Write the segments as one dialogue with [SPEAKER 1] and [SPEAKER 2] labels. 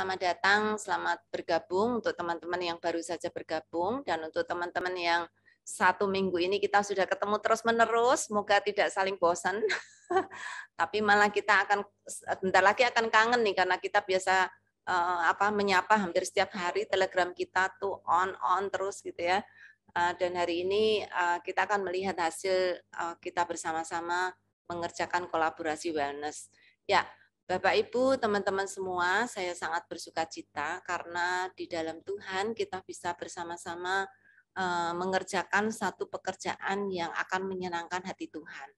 [SPEAKER 1] selamat datang, selamat bergabung untuk teman-teman yang baru saja bergabung dan untuk teman-teman yang satu minggu ini kita sudah ketemu terus-menerus, semoga tidak saling bosan. Tapi malah kita akan bentar lagi akan kangen nih karena kita biasa uh, apa menyapa hampir setiap hari Telegram kita tuh on on terus gitu ya. Uh, dan hari ini uh, kita akan melihat hasil uh, kita bersama-sama mengerjakan kolaborasi wellness. Ya, Bapak, Ibu, teman-teman semua, saya sangat bersuka cita karena di dalam Tuhan kita bisa bersama-sama eh, mengerjakan satu pekerjaan yang akan menyenangkan hati Tuhan.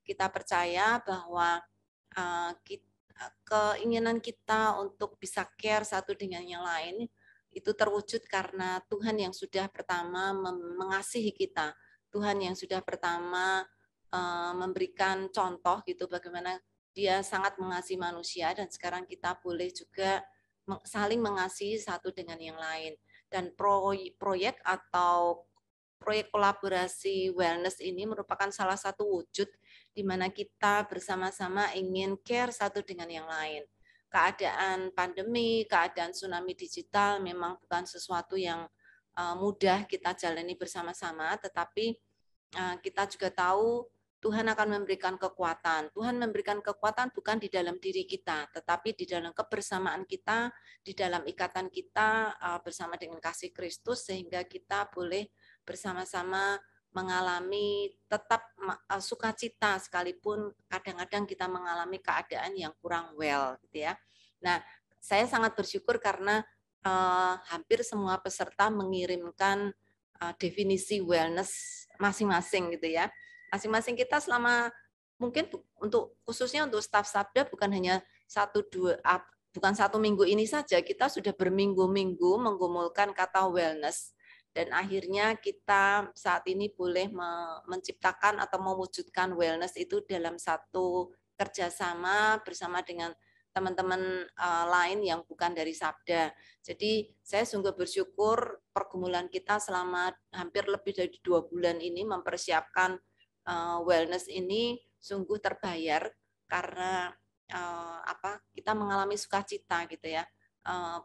[SPEAKER 1] Kita percaya bahwa eh, eh, keinginan kita untuk bisa care satu dengan yang lain itu terwujud karena Tuhan yang sudah pertama mengasihi kita, Tuhan yang sudah pertama memberikan contoh gitu bagaimana dia sangat mengasihi manusia dan sekarang kita boleh juga saling mengasihi satu dengan yang lain. Dan proyek atau proyek kolaborasi wellness ini merupakan salah satu wujud di mana kita bersama-sama ingin care satu dengan yang lain. Keadaan pandemi, keadaan tsunami digital memang bukan sesuatu yang eh, mudah kita jalani bersama-sama, tetapi eh, kita juga tahu Tuhan akan memberikan kekuatan. Tuhan memberikan kekuatan bukan di dalam diri kita, tetapi di dalam kebersamaan kita, di dalam ikatan kita uh, bersama dengan kasih Kristus, sehingga kita boleh bersama-sama mengalami tetap uh, sukacita sekalipun kadang-kadang kita mengalami keadaan yang kurang well, gitu ya. Nah, saya sangat bersyukur karena uh, hampir semua peserta mengirimkan uh, definisi wellness masing-masing gitu ya masing-masing kita selama mungkin untuk khususnya untuk staf sabda bukan hanya satu dua bukan satu minggu ini saja kita sudah berminggu-minggu menggumulkan kata wellness dan akhirnya kita saat ini boleh menciptakan atau mewujudkan wellness itu dalam satu kerjasama bersama dengan teman-teman eh, lain yang bukan dari Sabda. Jadi saya sungguh bersyukur pergumulan kita selama hampir lebih dari dua bulan ini mempersiapkan uh, wellness ini sungguh terbayar karena uh, apa kita mengalami sukacita gitu ya uh,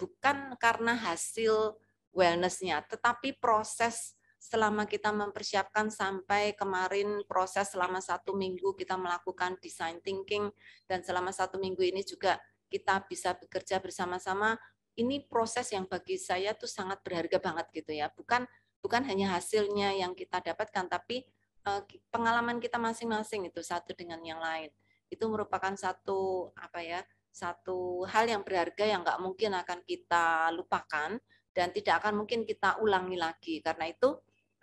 [SPEAKER 1] bukan karena hasil wellnessnya tetapi proses selama kita mempersiapkan sampai kemarin proses selama satu minggu kita melakukan design thinking dan selama satu minggu ini juga kita bisa bekerja bersama-sama ini proses yang bagi saya tuh sangat berharga banget gitu ya bukan bukan hanya hasilnya yang kita dapatkan tapi Eh, pengalaman kita masing-masing itu satu dengan yang lain itu merupakan satu apa ya satu hal yang berharga yang nggak mungkin akan kita lupakan dan tidak akan mungkin kita ulangi lagi karena itu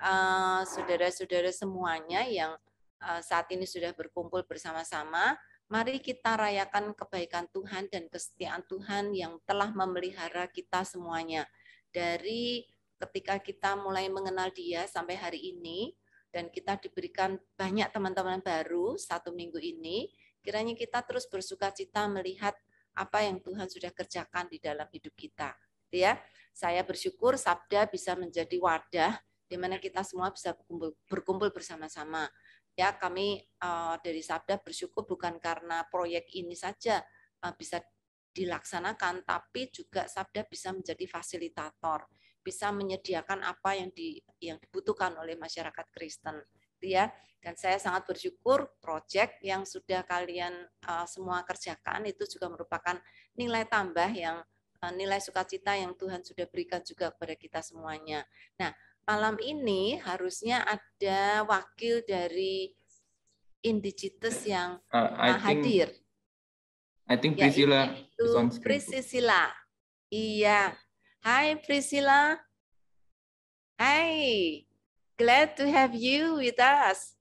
[SPEAKER 1] eh, saudara-saudara semuanya yang eh, saat ini sudah berkumpul bersama-sama mari kita rayakan kebaikan Tuhan dan kesetiaan Tuhan yang telah memelihara kita semuanya dari ketika kita mulai mengenal Dia sampai hari ini dan kita diberikan banyak teman-teman baru satu minggu ini. Kiranya kita terus bersuka cita melihat apa yang Tuhan sudah kerjakan di dalam hidup kita. Gitu ya, saya bersyukur Sabda bisa menjadi wadah di mana kita semua bisa berkumpul, berkumpul bersama-sama. Ya, kami uh, dari Sabda bersyukur bukan karena proyek ini saja uh, bisa dilaksanakan, tapi juga Sabda bisa menjadi fasilitator bisa menyediakan apa yang di yang dibutuhkan oleh masyarakat Kristen gitu ya dan saya sangat bersyukur proyek yang sudah kalian eh, semua kerjakan itu juga merupakan nilai tambah yang eh, nilai sukacita yang Tuhan sudah berikan juga kepada kita semuanya nah malam ini harusnya ada wakil dari indigitus yang uh, I think, hadir
[SPEAKER 2] I think Priscila
[SPEAKER 1] Priscila iya Hi, Priscilla. Hi, glad to have you with us.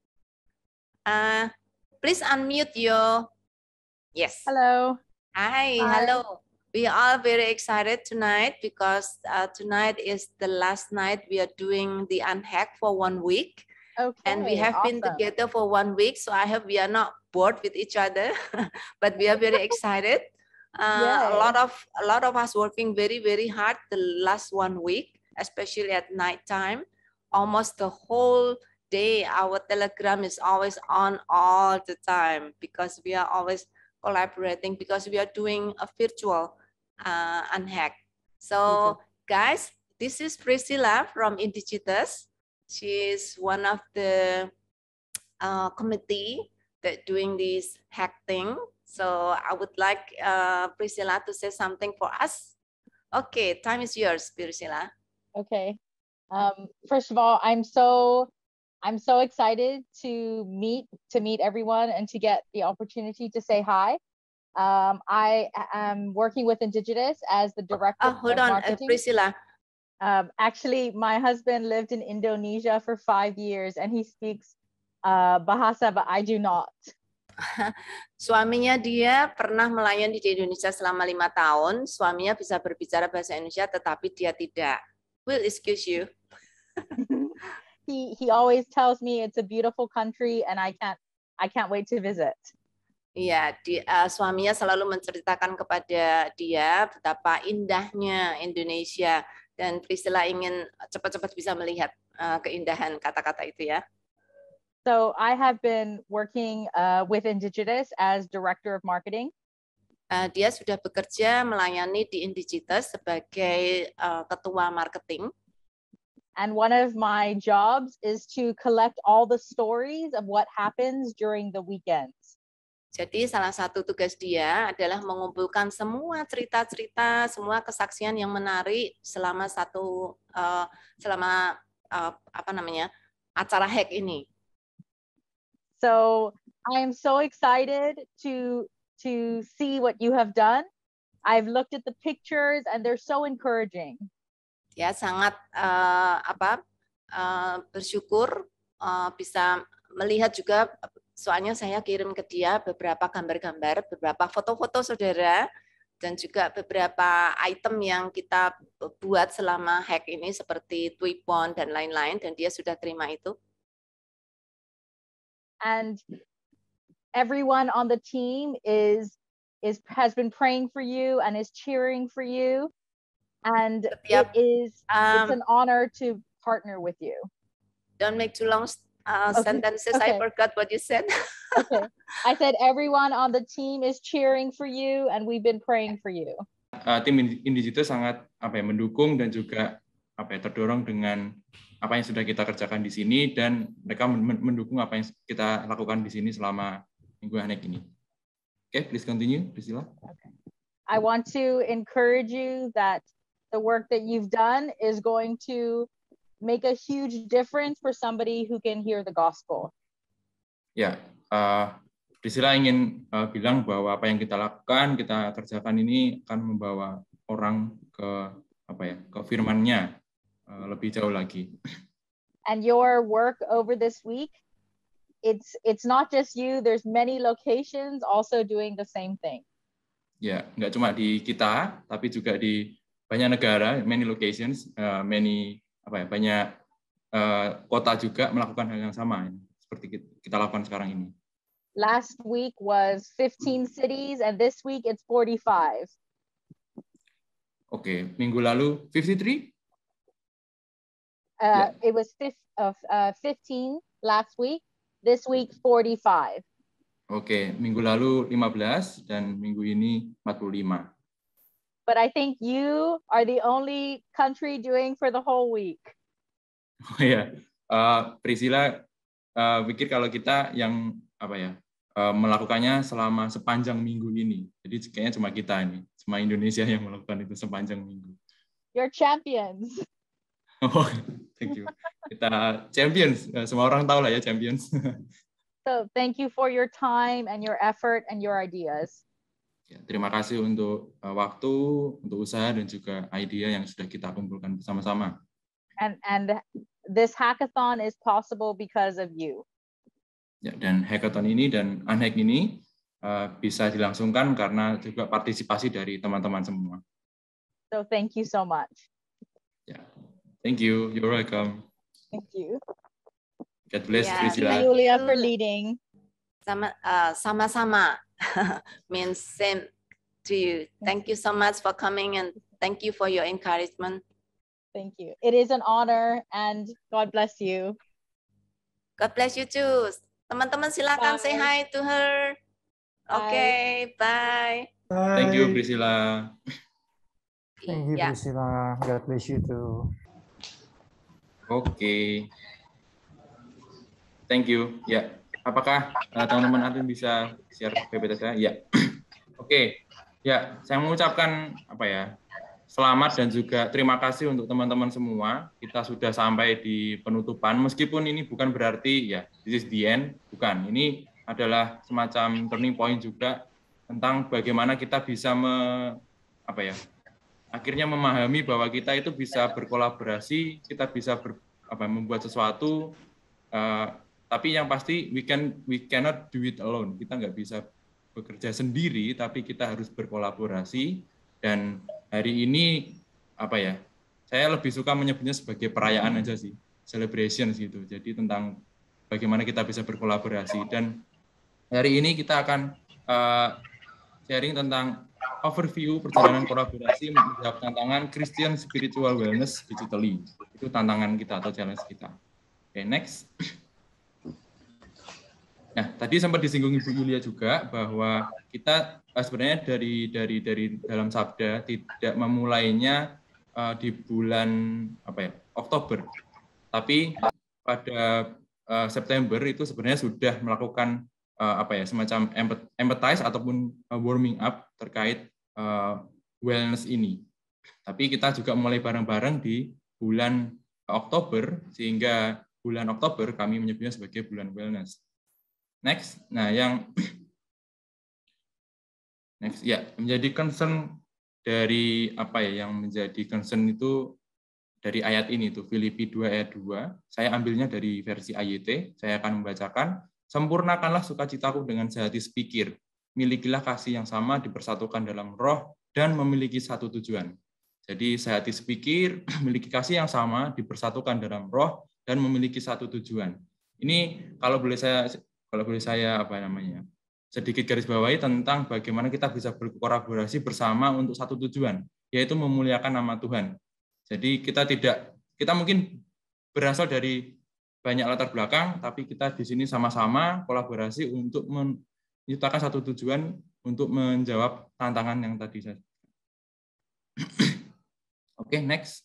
[SPEAKER 1] Uh, please unmute your, yes. Hello. Hi, Hi. hello. We are very excited tonight because uh, tonight is the last night we are doing the unhack for one week. Okay, and we have awesome. been together for one week, so I hope we are not bored with each other, but we are very excited. Uh, a lot of a lot of us working very very hard the last one week especially at night time almost the whole day our telegram is always on all the time because we are always collaborating because we are doing a virtual uh, unhack so okay. Mm-hmm. guys this is priscilla from indigitus she is one of the uh, committee that doing this hack thing so I would like uh, Priscilla to say something for us. Okay, time is yours, Priscilla.
[SPEAKER 3] Okay. Um, first of all, I'm so I'm so excited to meet to meet everyone and to get the opportunity to say hi. Um, I am working with Indigenous as the director. Oh, hold on, uh, Priscilla. Um, actually, my husband lived in Indonesia for five years, and he speaks uh, Bahasa, but I do not.
[SPEAKER 1] Suaminya dia pernah melayani di Indonesia selama lima tahun. Suaminya bisa berbicara bahasa Indonesia, tetapi dia tidak. Will excuse you.
[SPEAKER 3] he he always tells me it's a beautiful country and I can't I can't wait to visit.
[SPEAKER 1] Iya, yeah, uh, suaminya selalu menceritakan kepada dia betapa indahnya Indonesia dan Priscilla ingin cepat-cepat bisa melihat uh, keindahan kata-kata itu ya.
[SPEAKER 3] So I have been working uh, with Indigitus as Director of Marketing. Uh, dia sudah bekerja melayani
[SPEAKER 1] di Indigitas sebagai uh, ketua marketing.
[SPEAKER 3] And one of my jobs is to collect all the stories of what happens during the weekends.
[SPEAKER 1] Jadi salah satu tugas dia adalah mengumpulkan semua cerita-cerita, semua kesaksian yang menarik selama satu uh, selama uh, apa namanya acara hack ini.
[SPEAKER 3] So I am so excited to to see what you have done. I've looked at the pictures and they're so encouraging.
[SPEAKER 1] Ya sangat uh, apa uh, bersyukur uh, bisa melihat juga soalnya saya kirim ke dia beberapa gambar-gambar, beberapa foto-foto saudara dan juga beberapa item yang kita buat selama hack ini seperti Twippon dan lain-lain dan dia sudah terima itu.
[SPEAKER 3] and everyone on the team is is has been praying for you and is cheering for you and yep. it is um, it's an honor to partner with you don't make too long uh, okay. sentences okay. i forgot what you said okay. i said everyone on the team is cheering for you and we've been praying for you
[SPEAKER 2] uh, tim Indigito sangat apa ya mendukung dan juga apa ya terdorong dengan apa yang sudah kita kerjakan di sini dan mereka mendukung apa yang kita lakukan di sini selama minggu aneh ini. Okay, please continue, Priscilla. Okay.
[SPEAKER 3] I want to encourage you that the work that you've done is going to make a huge difference for somebody who can hear the gospel.
[SPEAKER 2] Ya, yeah, uh, Priscilla ingin uh, bilang bahwa apa yang kita lakukan, kita kerjakan ini akan membawa orang ke apa ya, ke firmannya Eh, lebih jauh lagi.
[SPEAKER 3] And your work over this week, it's it's not just you. There's many locations also doing the same thing.
[SPEAKER 2] Ya, yeah, nggak cuma di kita, tapi juga di banyak negara, many locations, uh, many apa ya, banyak uh, kota juga melakukan hal yang sama seperti kita lakukan sekarang ini.
[SPEAKER 3] Last week was 15 cities and this week it's 45. Oke,
[SPEAKER 2] okay, minggu lalu 53
[SPEAKER 3] yeah. Uh, it was fif- uh, 15 uh, last week. This week 45.
[SPEAKER 2] Oke, okay. minggu lalu 15 dan minggu ini 45.
[SPEAKER 3] But I think you are the only country doing for the whole week.
[SPEAKER 2] Oh ya, yeah. uh, Priscilla uh, pikir kalau kita yang apa ya uh, melakukannya selama sepanjang minggu ini. Jadi kayaknya cuma kita ini, cuma Indonesia yang melakukan itu sepanjang minggu.
[SPEAKER 3] You're champions. Oh, thank you.
[SPEAKER 2] Kita champions, eh, semua orang tahu lah ya champions.
[SPEAKER 3] so thank you for your time and your effort and your ideas.
[SPEAKER 2] Ya, terima kasih untuk uh, waktu, untuk usaha dan juga ide yang sudah kita kumpulkan bersama-sama.
[SPEAKER 3] And and this hackathon is possible because of you.
[SPEAKER 2] Ya, dan hackathon ini dan unhack ini uh, bisa dilangsungkan karena juga partisipasi dari teman-teman semua.
[SPEAKER 3] So thank you so much.
[SPEAKER 2] Ya, Thank you. You're welcome. Thank you. God bless yeah. Priscilla. Thank you, Julia,
[SPEAKER 3] for leading. Sama, uh,
[SPEAKER 1] sama sama means same to you. Thank you so much for coming and thank you for your encouragement.
[SPEAKER 3] Thank you. It is an honor and God
[SPEAKER 1] bless you. God bless you too. Teman-teman silakan bye. say hi to her. Bye. Okay, bye.
[SPEAKER 2] bye. Thank you, Priscilla.
[SPEAKER 4] Thank you, yeah. Priscilla. God bless you too.
[SPEAKER 2] Oke. Okay. Thank you. Ya. Apakah eh, teman-teman uh, Arden bisa share PPT saya? Ya. Oke. Okay. Ya, saya mengucapkan apa ya? Selamat dan juga terima kasih untuk teman-teman semua. Kita sudah sampai di penutupan. Meskipun ini bukan berarti ya this is the end, bukan. Ini adalah semacam turning point juga tentang bagaimana kita bisa me, apa ya? akhirnya memahami bahwa kita itu bisa berkolaborasi, kita bisa ber, apa, membuat sesuatu. Uh, tapi yang pasti we can we cannot do it alone. Kita nggak bisa bekerja sendiri, tapi kita harus berkolaborasi. Dan hari ini apa ya? Saya lebih suka menyebutnya sebagai perayaan aja sih, celebration gitu. Jadi tentang bagaimana kita bisa berkolaborasi. Dan hari ini kita akan uh, sharing tentang overview perjalanan kolaborasi menjawab tantangan Christian Spiritual Wellness Digitally. Itu tantangan kita atau challenge kita. Oke, okay, next. Nah, tadi sempat disinggung Ibu Yulia juga bahwa kita eh, sebenarnya dari dari dari dalam sabda tidak memulainya uh, di bulan apa ya Oktober, tapi pada uh, September itu sebenarnya sudah melakukan uh, apa ya semacam empathize ataupun uh, warming up terkait uh, wellness ini. Tapi kita juga mulai bareng-bareng di bulan Oktober, sehingga bulan Oktober kami menyebutnya sebagai bulan wellness. Next, nah yang next ya menjadi concern dari apa ya yang menjadi concern itu dari ayat ini tuh Filipi 2 ayat 2. Saya ambilnya dari versi AYT, saya akan membacakan, sempurnakanlah sukacitaku dengan sehati sepikir, milikilah kasih yang sama dipersatukan dalam roh dan memiliki satu tujuan. Jadi sehati sepikir, memiliki kasih yang sama dipersatukan dalam roh dan memiliki satu tujuan. Ini kalau boleh saya kalau boleh saya apa namanya? sedikit garis bawahi tentang bagaimana kita bisa berkolaborasi bersama untuk satu tujuan, yaitu memuliakan nama Tuhan. Jadi kita tidak kita mungkin berasal dari banyak latar belakang, tapi kita di sini sama-sama kolaborasi untuk menciptakan satu tujuan untuk menjawab tantangan yang tadi saya. Oke, okay, next.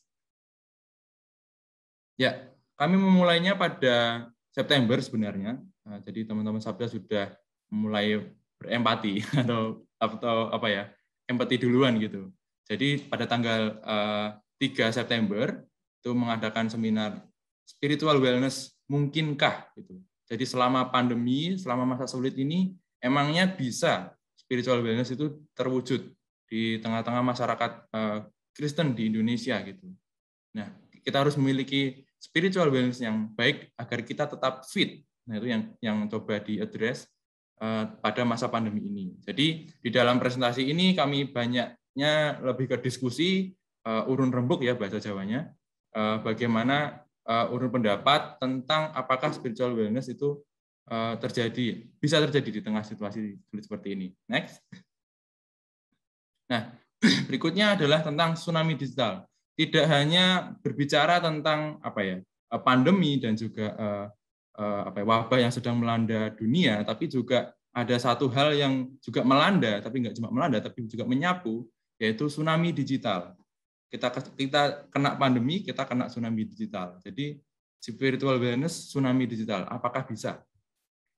[SPEAKER 2] Ya, kami memulainya pada September sebenarnya. Nah, jadi teman-teman Sabda sudah mulai berempati atau atau apa ya, empati duluan gitu. Jadi pada tanggal uh, eh, 3 September itu mengadakan seminar spiritual wellness mungkinkah gitu. Jadi selama pandemi, selama masa sulit ini emangnya bisa spiritual wellness itu terwujud di tengah-tengah masyarakat eh, Kristen di Indonesia gitu. Nah, kita harus memiliki spiritual wellness yang baik agar kita tetap fit. Nah, itu yang yang coba address eh, pada masa pandemi ini. Jadi di dalam presentasi ini kami banyaknya lebih ke diskusi uh, urun rembuk ya bahasa Jawanya, uh, bagaimana uh, urun pendapat tentang apakah spiritual wellness itu Eh, terjadi, bisa terjadi di tengah situasi sulit seperti ini. Next. Nah, berikutnya adalah tentang tsunami digital. Tidak hanya berbicara tentang apa ya eh, pandemi dan juga eh, apa ya, wabah yang sedang melanda dunia, tapi juga ada satu hal yang juga melanda, tapi nggak cuma melanda, tapi juga menyapu, yaitu tsunami digital. Kita kita kena pandemi, kita kena tsunami digital. Jadi spiritual wellness tsunami digital, apakah bisa?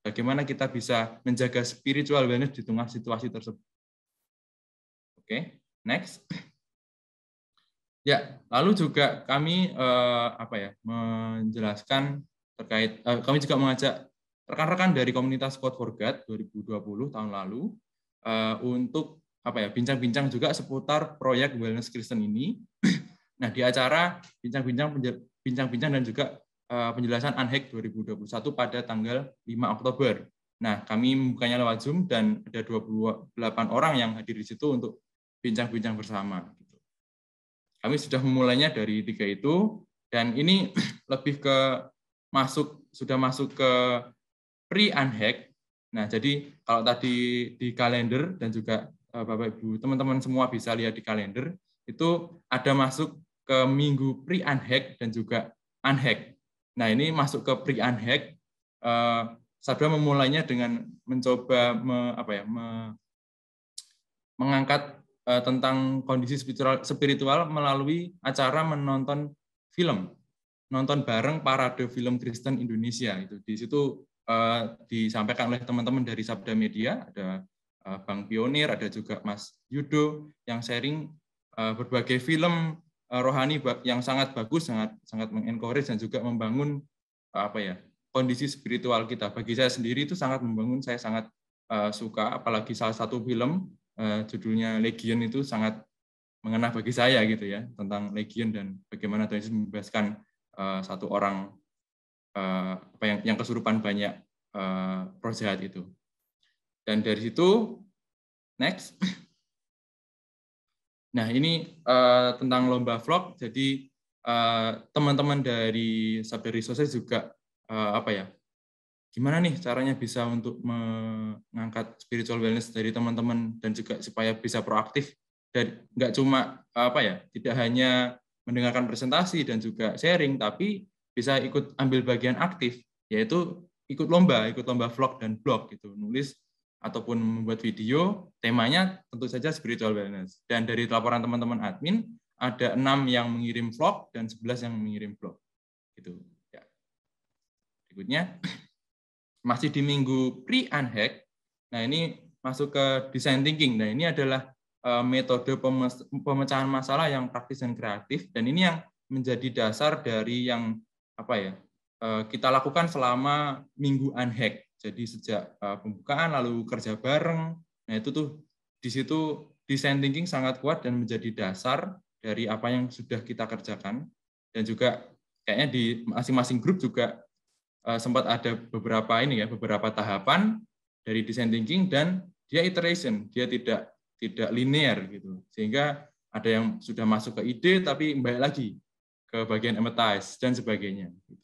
[SPEAKER 2] Bagaimana kita bisa menjaga spiritual wellness di tengah situasi tersebut? Oke, okay, next. Ya, lalu juga kami eh, apa ya menjelaskan terkait eh, kami juga mengajak rekan-rekan dari komunitas Code for God 2020 tahun lalu eh, untuk apa ya bincang-bincang juga seputar proyek wellness Kristen ini. Nah di acara bincang-bincang bincang-bincang dan juga Eh, penjelasan ANHEK 2021 pada tanggal 5 Oktober. Nah, kami membukanya lewat Zoom dan ada 28 orang yang hadir di situ untuk bincang-bincang bersama. Gitu. Kami sudah memulainya dari tiga itu, dan ini lebih ke masuk sudah masuk ke pre-unhack. Nah, jadi kalau tadi di kalender dan juga eh, Bapak Ibu, teman-teman semua bisa lihat di kalender, itu ada masuk ke minggu pre-unhack dan juga unhack. Nah, ini masuk ke pre-unhack. Uh, eh, Sabda memulainya dengan mencoba me, apa ya, me, mengangkat uh, tentang kondisi spiritual, spiritual melalui acara menonton film, nonton bareng parade film Kristen Indonesia. Itu di situ uh, disampaikan oleh teman-teman dari Sabda Media, ada Bang Pionir, ada juga Mas Yudo yang sharing berbagai film Eh, rohani yang sangat bagus, sangat sangat mengencourage dan juga membangun eh, apa ya kondisi spiritual kita. Bagi saya sendiri itu sangat membangun, saya sangat eh, suka, apalagi salah satu film judulnya Legion itu sangat mengena bagi saya gitu ya tentang Legion dan bagaimana Tuhan Yesus membebaskan satu orang apa yang yang kesurupan banyak uh, itu. Dan dari situ next Nah, ini uh, tentang lomba vlog. Jadi eh, teman-teman uh, dari Sabda Resources juga uh, apa ya? Gimana nih caranya bisa untuk mengangkat spiritual wellness dari teman-teman dan juga supaya bisa proaktif dan nggak cuma apa ya, tidak hanya mendengarkan presentasi dan juga sharing, tapi bisa ikut ambil bagian aktif, yaitu ikut lomba, ikut lomba vlog dan blog gitu, nulis ataupun membuat video, temanya tentu saja spiritual wellness. Dan dari laporan teman-teman admin, ada enam yang mengirim vlog dan 11 yang mengirim vlog. Gitu. Ya. Berikutnya, masih di minggu pre-unhack, nah ini masuk ke design thinking. Nah ini adalah eh, metode pemecahan masalah yang praktis dan kreatif dan ini yang menjadi dasar dari yang apa ya eh, kita lakukan selama minggu unhack jadi sejak uh, pembukaan lalu kerja bareng, nah itu tuh di situ design thinking sangat kuat dan menjadi dasar dari apa yang sudah kita kerjakan dan juga kayaknya di masing-masing grup juga uh, sempat ada beberapa ini ya beberapa tahapan dari design thinking dan dia iteration dia tidak tidak linear gitu sehingga ada yang sudah masuk ke ide tapi balik lagi ke bagian empathize dan sebagainya gitu.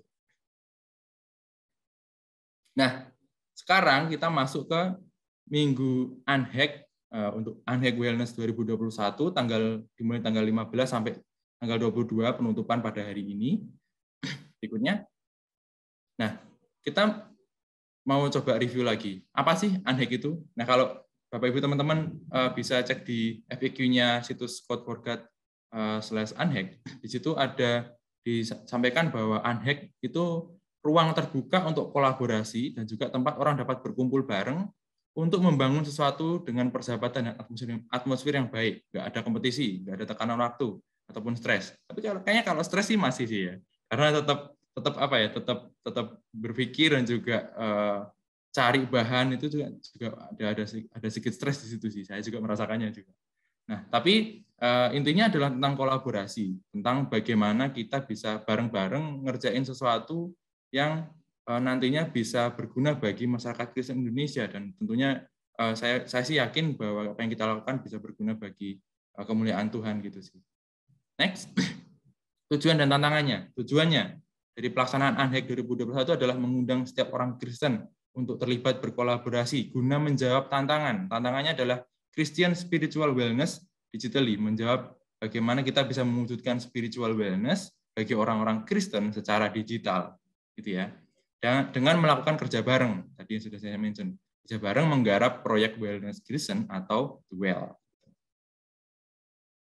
[SPEAKER 2] Nah, sekarang kita masuk ke minggu unhack eh, untuk unhack wellness 2021 tanggal dimulai tanggal 15 sampai tanggal 22 penutupan pada hari ini. Berikutnya. Nah, kita mau coba review lagi. Apa sih unhack itu? Nah, kalau Bapak Ibu teman-teman eh, bisa cek di FAQ-nya situs Code for God uh, slash unhack. Di situ ada disampaikan bahwa unhack itu ruang terbuka untuk kolaborasi dan juga tempat orang dapat berkumpul bareng untuk membangun sesuatu dengan persahabatan dan atmosfer, atmosfer yang baik. Nggak ada kompetisi, nggak ada tekanan waktu ataupun stres. Tapi kayaknya kalau stres sih masih sih ya, karena tetap tetap apa ya, tetap tetap berpikir dan juga uh, cari bahan itu juga juga ada ada ada sedikit stres di situ sih. Saya juga merasakannya juga. Nah, tapi uh, intinya adalah tentang kolaborasi, tentang bagaimana kita bisa bareng-bareng ngerjain sesuatu yang eh, nantinya bisa berguna bagi masyarakat Kristen Indonesia dan tentunya eh, saya saya sih yakin bahwa apa yang kita lakukan bisa berguna bagi eh, kemuliaan Tuhan gitu sih. Next. Tujuan dan tantangannya. Tujuannya dari pelaksanaan ANHEK 2021 adalah mengundang setiap orang Kristen untuk terlibat berkolaborasi guna menjawab tantangan. Tantangannya adalah Christian Spiritual Wellness digitally, menjawab bagaimana kita bisa mewujudkan spiritual wellness bagi orang-orang Kristen secara digital gitu ya. Dan dengan melakukan kerja bareng, tadi yang sudah saya mention, kerja bareng menggarap proyek Wellness Grison atau Well.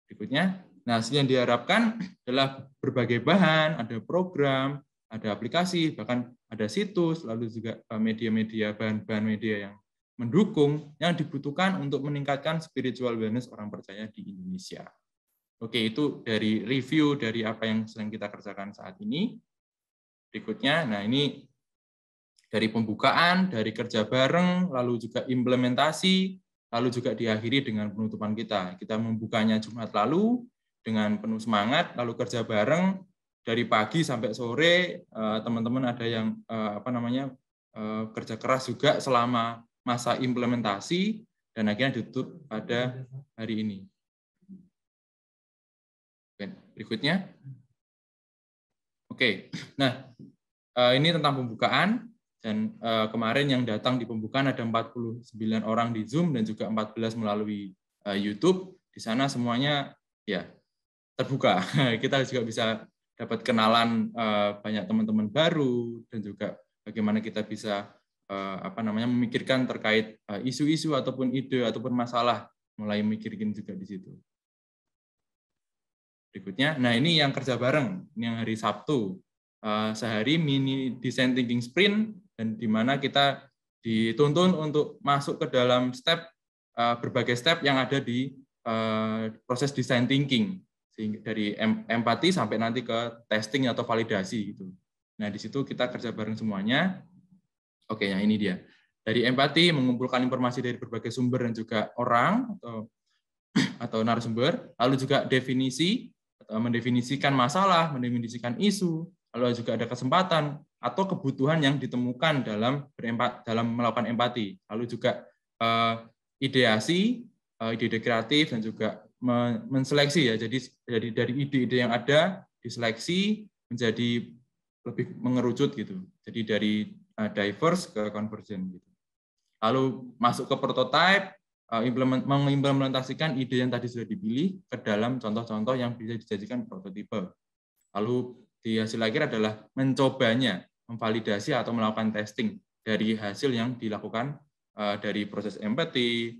[SPEAKER 2] Berikutnya, nah hasil yang diharapkan adalah berbagai bahan, ada program, ada aplikasi, bahkan ada situs, lalu juga eh, media-media, bahan-bahan media yang mendukung yang dibutuhkan untuk meningkatkan spiritual wellness orang percaya di Indonesia. Oke, itu dari review dari apa yang sedang kita kerjakan saat ini berikutnya. Nah, ini dari pembukaan, dari kerja bareng, lalu juga implementasi, lalu juga diakhiri dengan penutupan kita. Kita membukanya Jumat lalu dengan penuh semangat, lalu kerja bareng dari pagi sampai sore eh, teman-teman ada yang eh, apa namanya eh, kerja keras juga selama masa implementasi dan akhirnya ditutup pada hari ini. Berikutnya. Oke, nah eh, ini tentang pembukaan dan eh, kemarin yang datang di pembukaan ada 49 orang di Zoom dan juga 14 melalui eh, YouTube. Di sana semuanya ya terbuka. Kita juga bisa dapat kenalan banyak teman-teman baru dan juga bagaimana kita bisa apa namanya memikirkan terkait isu-isu ataupun ide ataupun masalah mulai mikirin juga di situ berikutnya. Nah, ini yang kerja bareng, ini yang hari Sabtu. Uh, sehari mini design thinking sprint, dan di mana kita dituntun untuk masuk ke dalam step, uh, berbagai step yang ada di uh, proses design thinking. Sehingga dari empati sampai nanti ke testing atau validasi. gitu. Nah, di situ kita kerja bareng semuanya. Oke, yang ini dia. Dari empati, mengumpulkan informasi dari berbagai sumber dan juga orang, atau atau narasumber, lalu juga definisi Eh, mendefinisikan masalah, mendefinisikan isu, lalu juga ada kesempatan atau kebutuhan yang ditemukan dalam berempat, dalam melakukan empati, lalu juga uh, ideasi, uh, ide-ide kreatif dan juga men menseleksi ya. Jadi dari dari ide-ide yang ada diseleksi menjadi lebih mengerucut gitu. Jadi dari uh, diverse ke convergent gitu. Lalu masuk ke prototype, Eh, mengimplementasikan ide yang tadi sudah dipilih ke dalam contoh-contoh yang bisa dijadikan prototipe. Lalu di hasil akhir adalah mencobanya, memvalidasi atau melakukan testing dari hasil yang dilakukan eh, dari proses empati,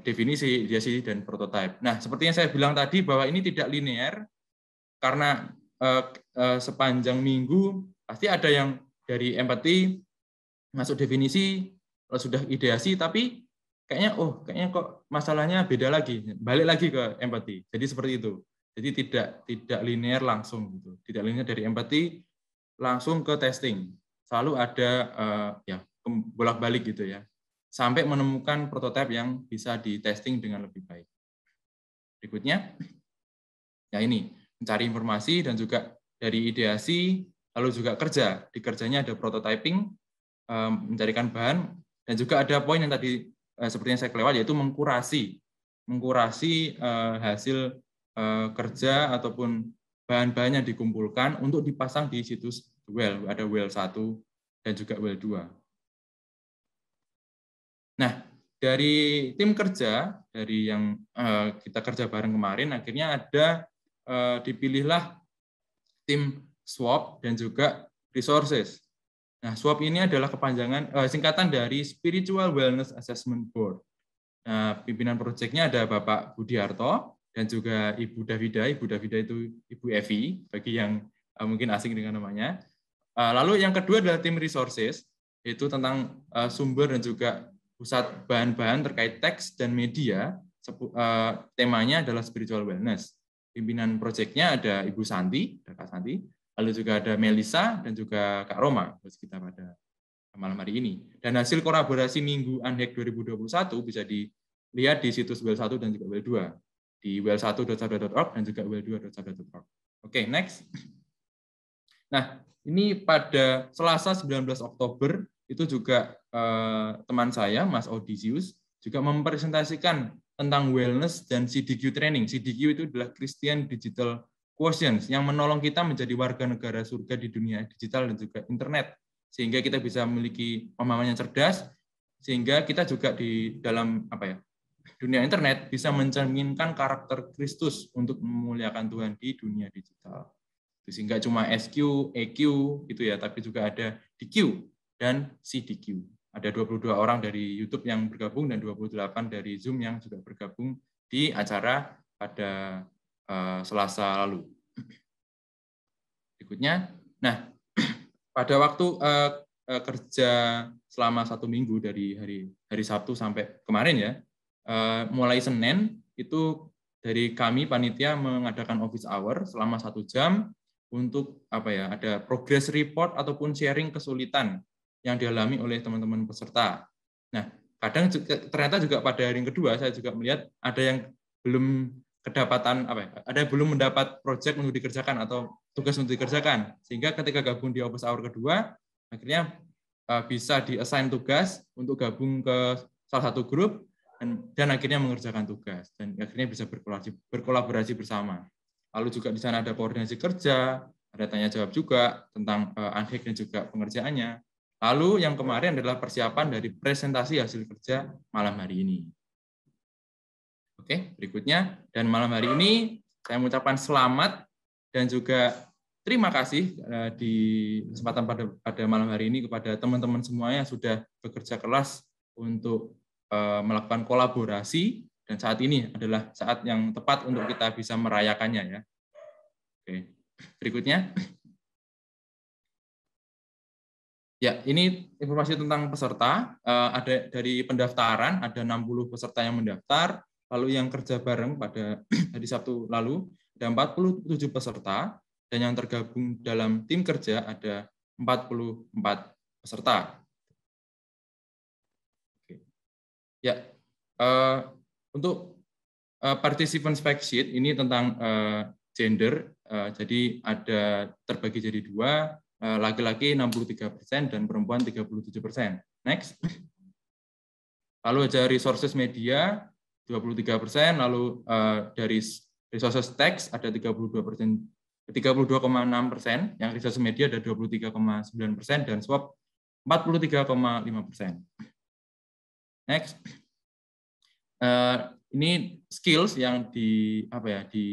[SPEAKER 2] definisi, ideasi, dan prototipe. Nah, seperti yang saya bilang tadi bahwa ini tidak linear karena eh, sepanjang minggu pasti ada yang dari empati masuk definisi, sudah ideasi, tapi kayaknya oh kayaknya kok masalahnya beda lagi balik lagi ke empati jadi seperti itu jadi tidak tidak linear langsung gitu tidak linear dari empati langsung ke testing selalu ada uh, ya bolak balik gitu ya sampai menemukan prototipe yang bisa di testing dengan lebih baik berikutnya ya ini mencari informasi dan juga dari ideasi lalu juga kerja di kerjanya ada prototyping eh, mencarikan bahan dan juga ada poin yang tadi Eh, seperti yang saya kelewat yaitu mengkurasi mengkurasi eh, hasil eh, kerja ataupun bahan-bahan yang dikumpulkan untuk dipasang di situs well ada well 1 dan juga well 2. Nah, dari tim kerja dari yang kita kerja bareng kemarin akhirnya ada dipilihlah tim swap dan juga resources. Nah, SWOP ini adalah kepanjangan eh, singkatan dari Spiritual Wellness Assessment Board. Nah, pimpinan proyeknya ada Bapak Budi Harto dan juga Ibu Davida. Ibu Davida itu Ibu Evi bagi yang eh, mungkin asing dengan namanya. Eh, lalu yang kedua adalah tim resources itu tentang eh, sumber dan juga pusat bahan-bahan terkait teks dan media. Sepu, eh, temanya adalah spiritual wellness. Pimpinan proyeknya ada Ibu Santi, Kak Santi lalu juga ada Melisa dan juga Kak Roma terus kita pada malam hari ini. Dan hasil kolaborasi Minggu Unhack 2021 bisa dilihat di situs Well 1 dan juga Well 2 di well 1sabdaorg dan juga well 2sabdaorg Oke, okay, next. Nah, ini pada Selasa 19 Oktober itu juga eh, teman saya Mas Odysius juga mempresentasikan tentang wellness dan CDQ training. CDQ itu adalah Christian Digital Questions yang menolong kita menjadi warga negara surga di dunia digital dan juga internet sehingga kita bisa memiliki pemahaman yang cerdas sehingga kita juga di dalam apa ya dunia internet bisa mencerminkan karakter Kristus untuk memuliakan Tuhan di dunia digital sehingga cuma SQ, EQ itu ya, tapi juga ada DQ dan CDQ. Ada 22 orang dari YouTube yang bergabung dan 28 dari Zoom yang juga bergabung di acara pada Eh, Selasa lalu. Berikutnya, nah pada waktu eh, eh, kerja selama satu minggu dari hari hari Sabtu sampai kemarin ya, mulai Senin itu dari kami panitia mengadakan office hour selama satu jam untuk apa ya ada progress report ataupun sharing kesulitan yang dialami oleh teman-teman peserta. Nah, kadang juga, ternyata juga pada hari kedua saya juga melihat ada yang belum kedapatan apa ya, ada yang belum mendapat proyek untuk dikerjakan atau tugas untuk dikerjakan sehingga ketika gabung di office hour kedua akhirnya uh, bisa diassign tugas untuk gabung ke salah satu grup dan, dan akhirnya mengerjakan tugas dan akhirnya bisa berkolaborasi, berkolaborasi bersama lalu juga di sana ada koordinasi kerja ada tanya jawab juga tentang uh, eh, anhek dan juga pengerjaannya lalu yang kemarin adalah persiapan dari presentasi hasil kerja malam hari ini Oke, berikutnya. Dan malam hari ini saya mengucapkan selamat dan juga terima kasih eh, di kesempatan pada pada malam hari ini kepada teman-teman semuanya yang sudah bekerja kelas untuk eh, melakukan kolaborasi dan saat ini adalah saat yang tepat untuk kita bisa merayakannya ya. Oke. Berikutnya. Ya, ini informasi tentang peserta. Eh, ada dari pendaftaran ada 60 peserta yang mendaftar lalu yang kerja bareng pada hari Sabtu lalu ada 47 peserta dan yang tergabung dalam tim kerja ada 44 peserta. Ya, eh, untuk uh, participant spec sheet ini tentang eh, gender, jadi ada terbagi jadi dua, laki laki-laki 63% dan perempuan 37%. Next. Lalu ada resources media, 23 persen, lalu uh, dari resources tax ada 32 persen, 32,6 persen, yang resources media ada 23,9 persen, dan swap 43,5 persen. Next, uh, ini skills yang di apa ya di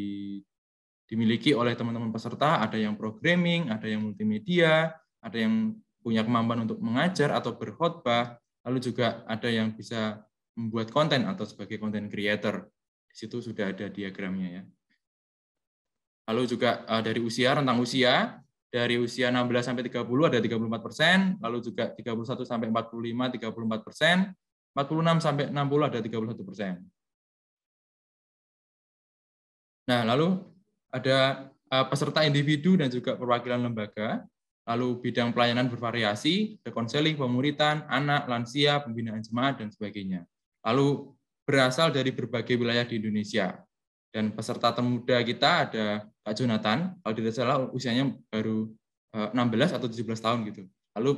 [SPEAKER 2] dimiliki oleh teman-teman peserta. Ada yang programming, ada yang multimedia, ada yang punya kemampuan untuk mengajar atau berkhotbah, lalu juga ada yang bisa membuat konten atau sebagai konten creator. Di situ sudah ada diagramnya ya. Lalu juga eh, dari usia, rentang usia, dari usia 16 sampai 30 ada 34 persen, lalu juga 31 sampai 45, 34 persen, 46 sampai 60 ada 31 persen. Nah, lalu ada eh, peserta individu dan juga perwakilan lembaga, lalu bidang pelayanan bervariasi, ada konseling, pemuritan, anak, lansia, pembinaan jemaat, dan sebagainya lalu berasal dari berbagai wilayah di Indonesia. Dan peserta termuda kita ada Pak Jonathan, kalau tidak salah usianya baru 16 eh, atau 17 tahun gitu. Lalu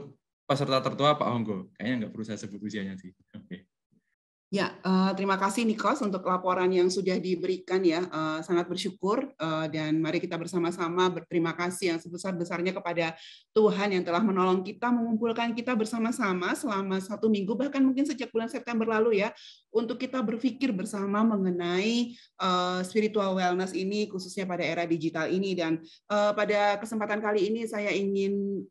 [SPEAKER 2] peserta tertua Pak Honggo, kayaknya nggak perlu saya sebut usianya sih. Oke. Okay.
[SPEAKER 5] Ya, eh, terima kasih Nikos untuk laporan yang sudah diberikan ya, eh, sangat bersyukur eh, dan mari kita bersama-sama berterima kasih yang sebesar-besarnya kepada Tuhan yang telah menolong kita mengumpulkan kita bersama-sama selama satu minggu bahkan mungkin sejak bulan September lalu ya untuk kita berpikir bersama mengenai spiritual wellness ini khususnya pada era digital ini dan pada kesempatan kali ini saya ingin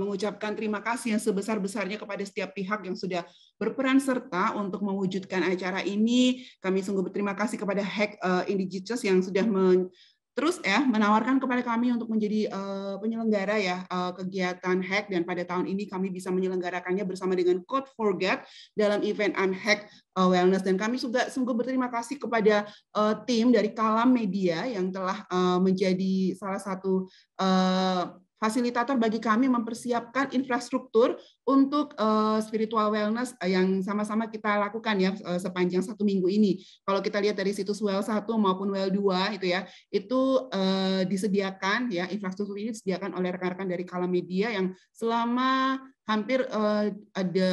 [SPEAKER 5] mengucapkan terima kasih yang sebesar-besarnya kepada setiap pihak yang sudah berperan serta untuk mewujudkan acara ini. Kami sungguh berterima kasih kepada Hack eh, Indigitus yang sudah men terus ya menawarkan kepada kami untuk menjadi uh, penyelenggara ya uh, kegiatan hack dan pada tahun ini kami bisa menyelenggarakannya bersama dengan Code Forget dalam event Unhack uh, Wellness dan kami juga sungguh berterima kasih kepada uh, tim dari Kalam Media yang telah uh, menjadi salah satu uh, fasilitator bagi kami mempersiapkan infrastruktur untuk uh, spiritual wellness eh, yang sama-sama kita lakukan ya uh, sepanjang satu minggu ini. Kalau kita lihat dari situs Well 1 maupun Well 2 itu ya, itu uh, disediakan ya infrastruktur ini disediakan oleh rekan-rekan dari Kala Media yang selama hampir uh, ada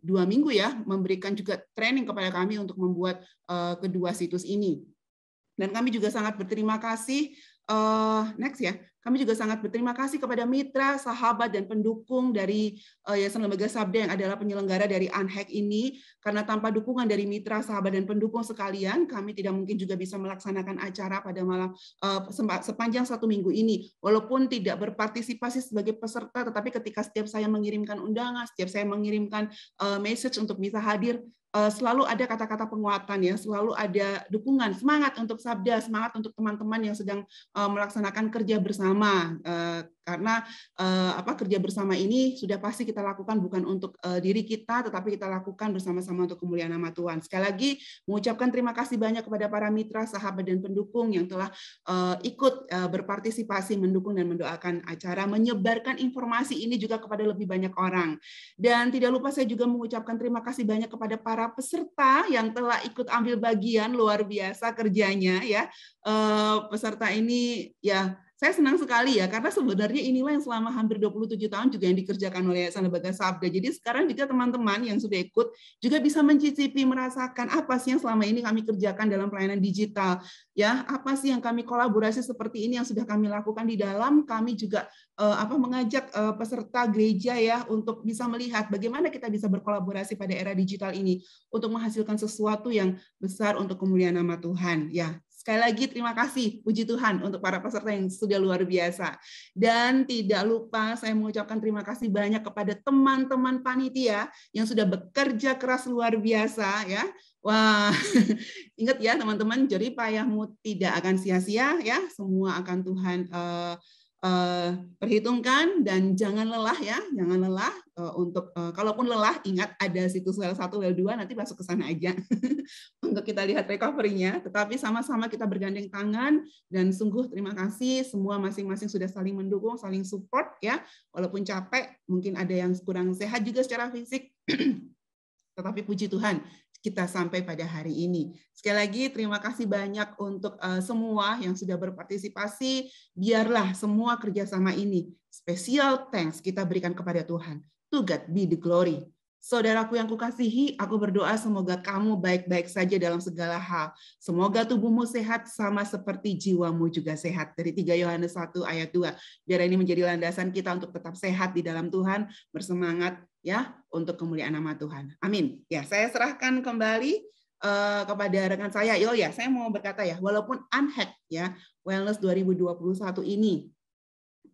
[SPEAKER 5] dua minggu ya memberikan juga training kepada kami untuk membuat uh, kedua situs ini. Dan kami juga sangat berterima kasih uh, next ya kami juga sangat berterima kasih kepada mitra, sahabat, dan pendukung dari eh, Yayasan Lembaga Sabda yang adalah penyelenggara dari Unhack ini. Karena tanpa dukungan dari mitra, sahabat, dan pendukung sekalian, kami tidak mungkin juga bisa melaksanakan acara pada malam eh, sepanjang satu minggu ini. Walaupun tidak berpartisipasi sebagai peserta, tetapi ketika setiap saya mengirimkan undangan, setiap saya mengirimkan eh, message untuk bisa hadir, Eh, selalu ada kata-kata penguatan ya, selalu ada dukungan, semangat untuk Sabda, semangat untuk teman-teman yang sedang eh, melaksanakan kerja bersama eh, karena eh, apa kerja bersama ini sudah pasti kita lakukan bukan untuk eh, diri kita tetapi kita lakukan bersama-sama untuk kemuliaan nama Tuhan. Sekali lagi mengucapkan terima kasih banyak kepada para mitra, sahabat dan pendukung yang telah eh, ikut eh, berpartisipasi mendukung dan mendoakan acara menyebarkan informasi ini juga kepada lebih banyak orang. Dan tidak lupa saya juga mengucapkan terima kasih banyak kepada para peserta yang telah ikut ambil bagian luar biasa kerjanya ya. Eh, peserta ini ya saya senang sekali ya karena sebenarnya inilah yang selama hampir 27 tahun juga yang dikerjakan oleh Yayasan Lembaga Sabda. Jadi sekarang juga teman-teman yang sudah ikut juga bisa mencicipi merasakan apa sih yang selama ini kami kerjakan dalam pelayanan digital ya, apa sih yang kami kolaborasi seperti ini yang sudah kami lakukan di dalam kami juga eh, apa mengajak eh, peserta gereja ya untuk bisa melihat bagaimana kita bisa berkolaborasi pada era digital ini untuk menghasilkan sesuatu yang besar untuk kemuliaan nama Tuhan ya. Sekali lagi terima kasih, puji Tuhan untuk para peserta yang sudah luar biasa. Dan tidak lupa saya mengucapkan terima kasih banyak kepada teman-teman panitia yang sudah bekerja keras luar biasa ya. Wah, ingat ya teman-teman, jadi payahmu tidak akan sia-sia ya, semua akan Tuhan uh, Eh, perhitungkan dan jangan lelah ya, jangan lelah eh, untuk eh, kalaupun lelah ingat ada situs level 1 level 2 nanti masuk ke sana aja untuk kita lihat recovery-nya, tetapi sama-sama kita bergandeng tangan dan sungguh terima kasih semua masing-masing sudah saling mendukung, saling support ya. Walaupun capek, mungkin ada yang kurang sehat juga secara fisik tetapi puji Tuhan kita sampai pada hari ini. Sekali lagi terima kasih banyak untuk uh, semua yang sudah berpartisipasi. Biarlah semua kerjasama ini special thanks kita berikan kepada Tuhan. To God be the glory. Saudaraku yang kukasihi, aku berdoa semoga kamu baik-baik saja dalam segala hal. Semoga tubuhmu sehat sama seperti jiwamu juga sehat. Dari 3 Yohanes 1 ayat 2. Biar ini menjadi landasan kita untuk tetap sehat di dalam Tuhan, bersemangat, ya untuk kemuliaan nama Tuhan. Amin. Ya, saya serahkan kembali uh, kepada rekan saya. Yo ya, saya mau berkata ya, walaupun unhack ya Wellness 2021 ini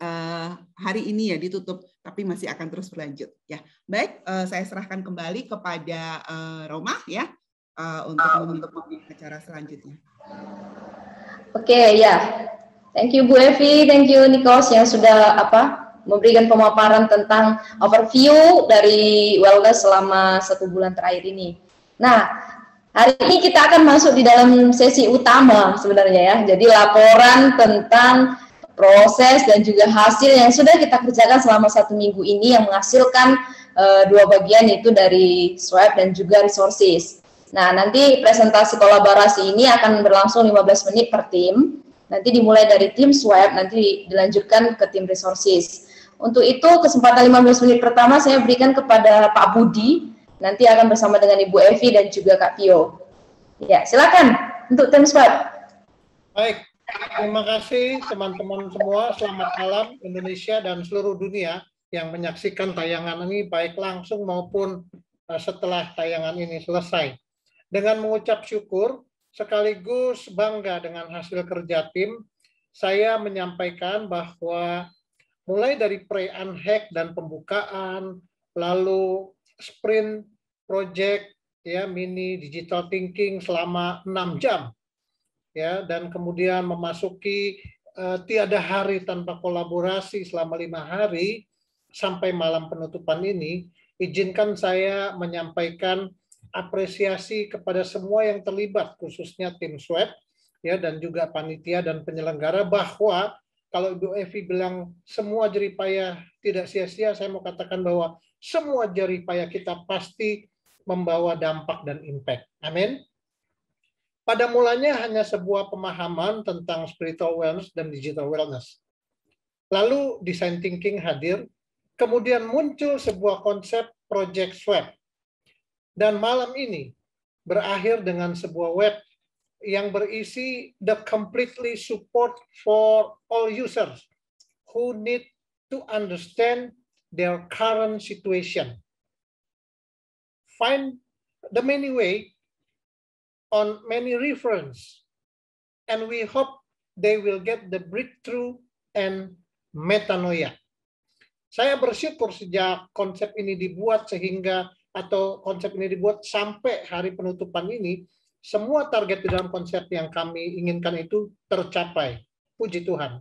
[SPEAKER 5] uh, hari ini ya ditutup, tapi masih akan terus berlanjut. Ya, baik, uh, saya serahkan kembali kepada uh, Roma ya uh, untuk oh. untuk acara selanjutnya.
[SPEAKER 6] Oke okay, ya, yeah. thank you Bu Evi, thank you Nikos yang sudah apa memberikan pemaparan tentang overview dari wellness selama satu bulan terakhir ini. Nah, hari ini kita akan masuk di dalam sesi utama sebenarnya ya. Jadi laporan tentang proses dan juga hasil yang sudah kita kerjakan selama satu minggu ini yang menghasilkan e, dua bagian itu dari swab dan juga resources. Nah, nanti presentasi kolaborasi ini akan berlangsung 15 menit per tim. Nanti dimulai dari tim swab, nanti dilanjutkan ke tim resources. Untuk itu kesempatan 15 menit pertama saya berikan kepada Pak Budi, nanti akan bersama dengan Ibu Evi dan juga Kak Tio. Ya, silakan untuk time spot.
[SPEAKER 4] Baik, terima kasih teman-teman semua. Selamat malam Indonesia dan seluruh dunia yang menyaksikan tayangan ini baik langsung maupun eh, setelah tayangan ini selesai. Dengan mengucap syukur sekaligus bangga dengan hasil kerja tim, saya menyampaikan bahwa mulai dari pre-unhack dan pembukaan, lalu sprint project ya mini digital thinking selama enam jam ya dan kemudian memasuki uh, tiada hari tanpa kolaborasi selama lima hari sampai malam penutupan ini izinkan saya menyampaikan apresiasi kepada semua yang terlibat khususnya tim swab ya dan juga panitia dan penyelenggara bahwa kalau Ibu Evi bilang semua payah tidak sia-sia, saya mau katakan bahwa semua payah kita pasti membawa dampak dan impact. Amin. Pada mulanya hanya sebuah pemahaman tentang spiritual wellness dan digital wellness. Lalu design thinking hadir, kemudian muncul sebuah konsep project swap. Dan malam ini berakhir dengan sebuah web yang berisi the completely support for all users who need to understand their current situation. Find the many way on many reference and we hope they will get the breakthrough and metanoia. Saya bersyukur sejak konsep ini dibuat sehingga atau konsep ini dibuat sampai hari penutupan ini semua target di dalam konsep yang kami inginkan itu tercapai. Puji Tuhan.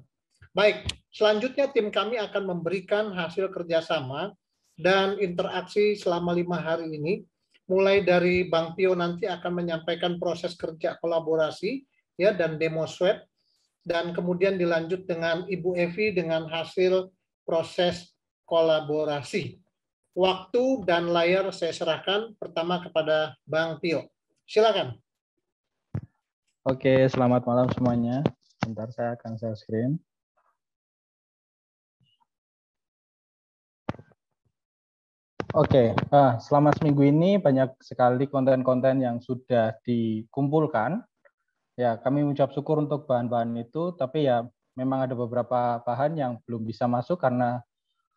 [SPEAKER 4] Baik, selanjutnya tim kami akan memberikan hasil kerjasama dan interaksi selama lima hari ini. Mulai dari Bang Pio nanti akan menyampaikan proses kerja kolaborasi ya dan demo swab dan kemudian dilanjut dengan Ibu Evi dengan hasil proses kolaborasi. Waktu dan layar saya serahkan pertama kepada Bang Pio. Silakan.
[SPEAKER 7] Oke, selamat malam semuanya. Bentar saya akan share screen. Oke, ah, selama seminggu ini banyak sekali konten-konten yang sudah dikumpulkan. Ya, kami mengucap syukur untuk bahan-bahan itu, tapi ya memang ada beberapa bahan yang belum bisa masuk karena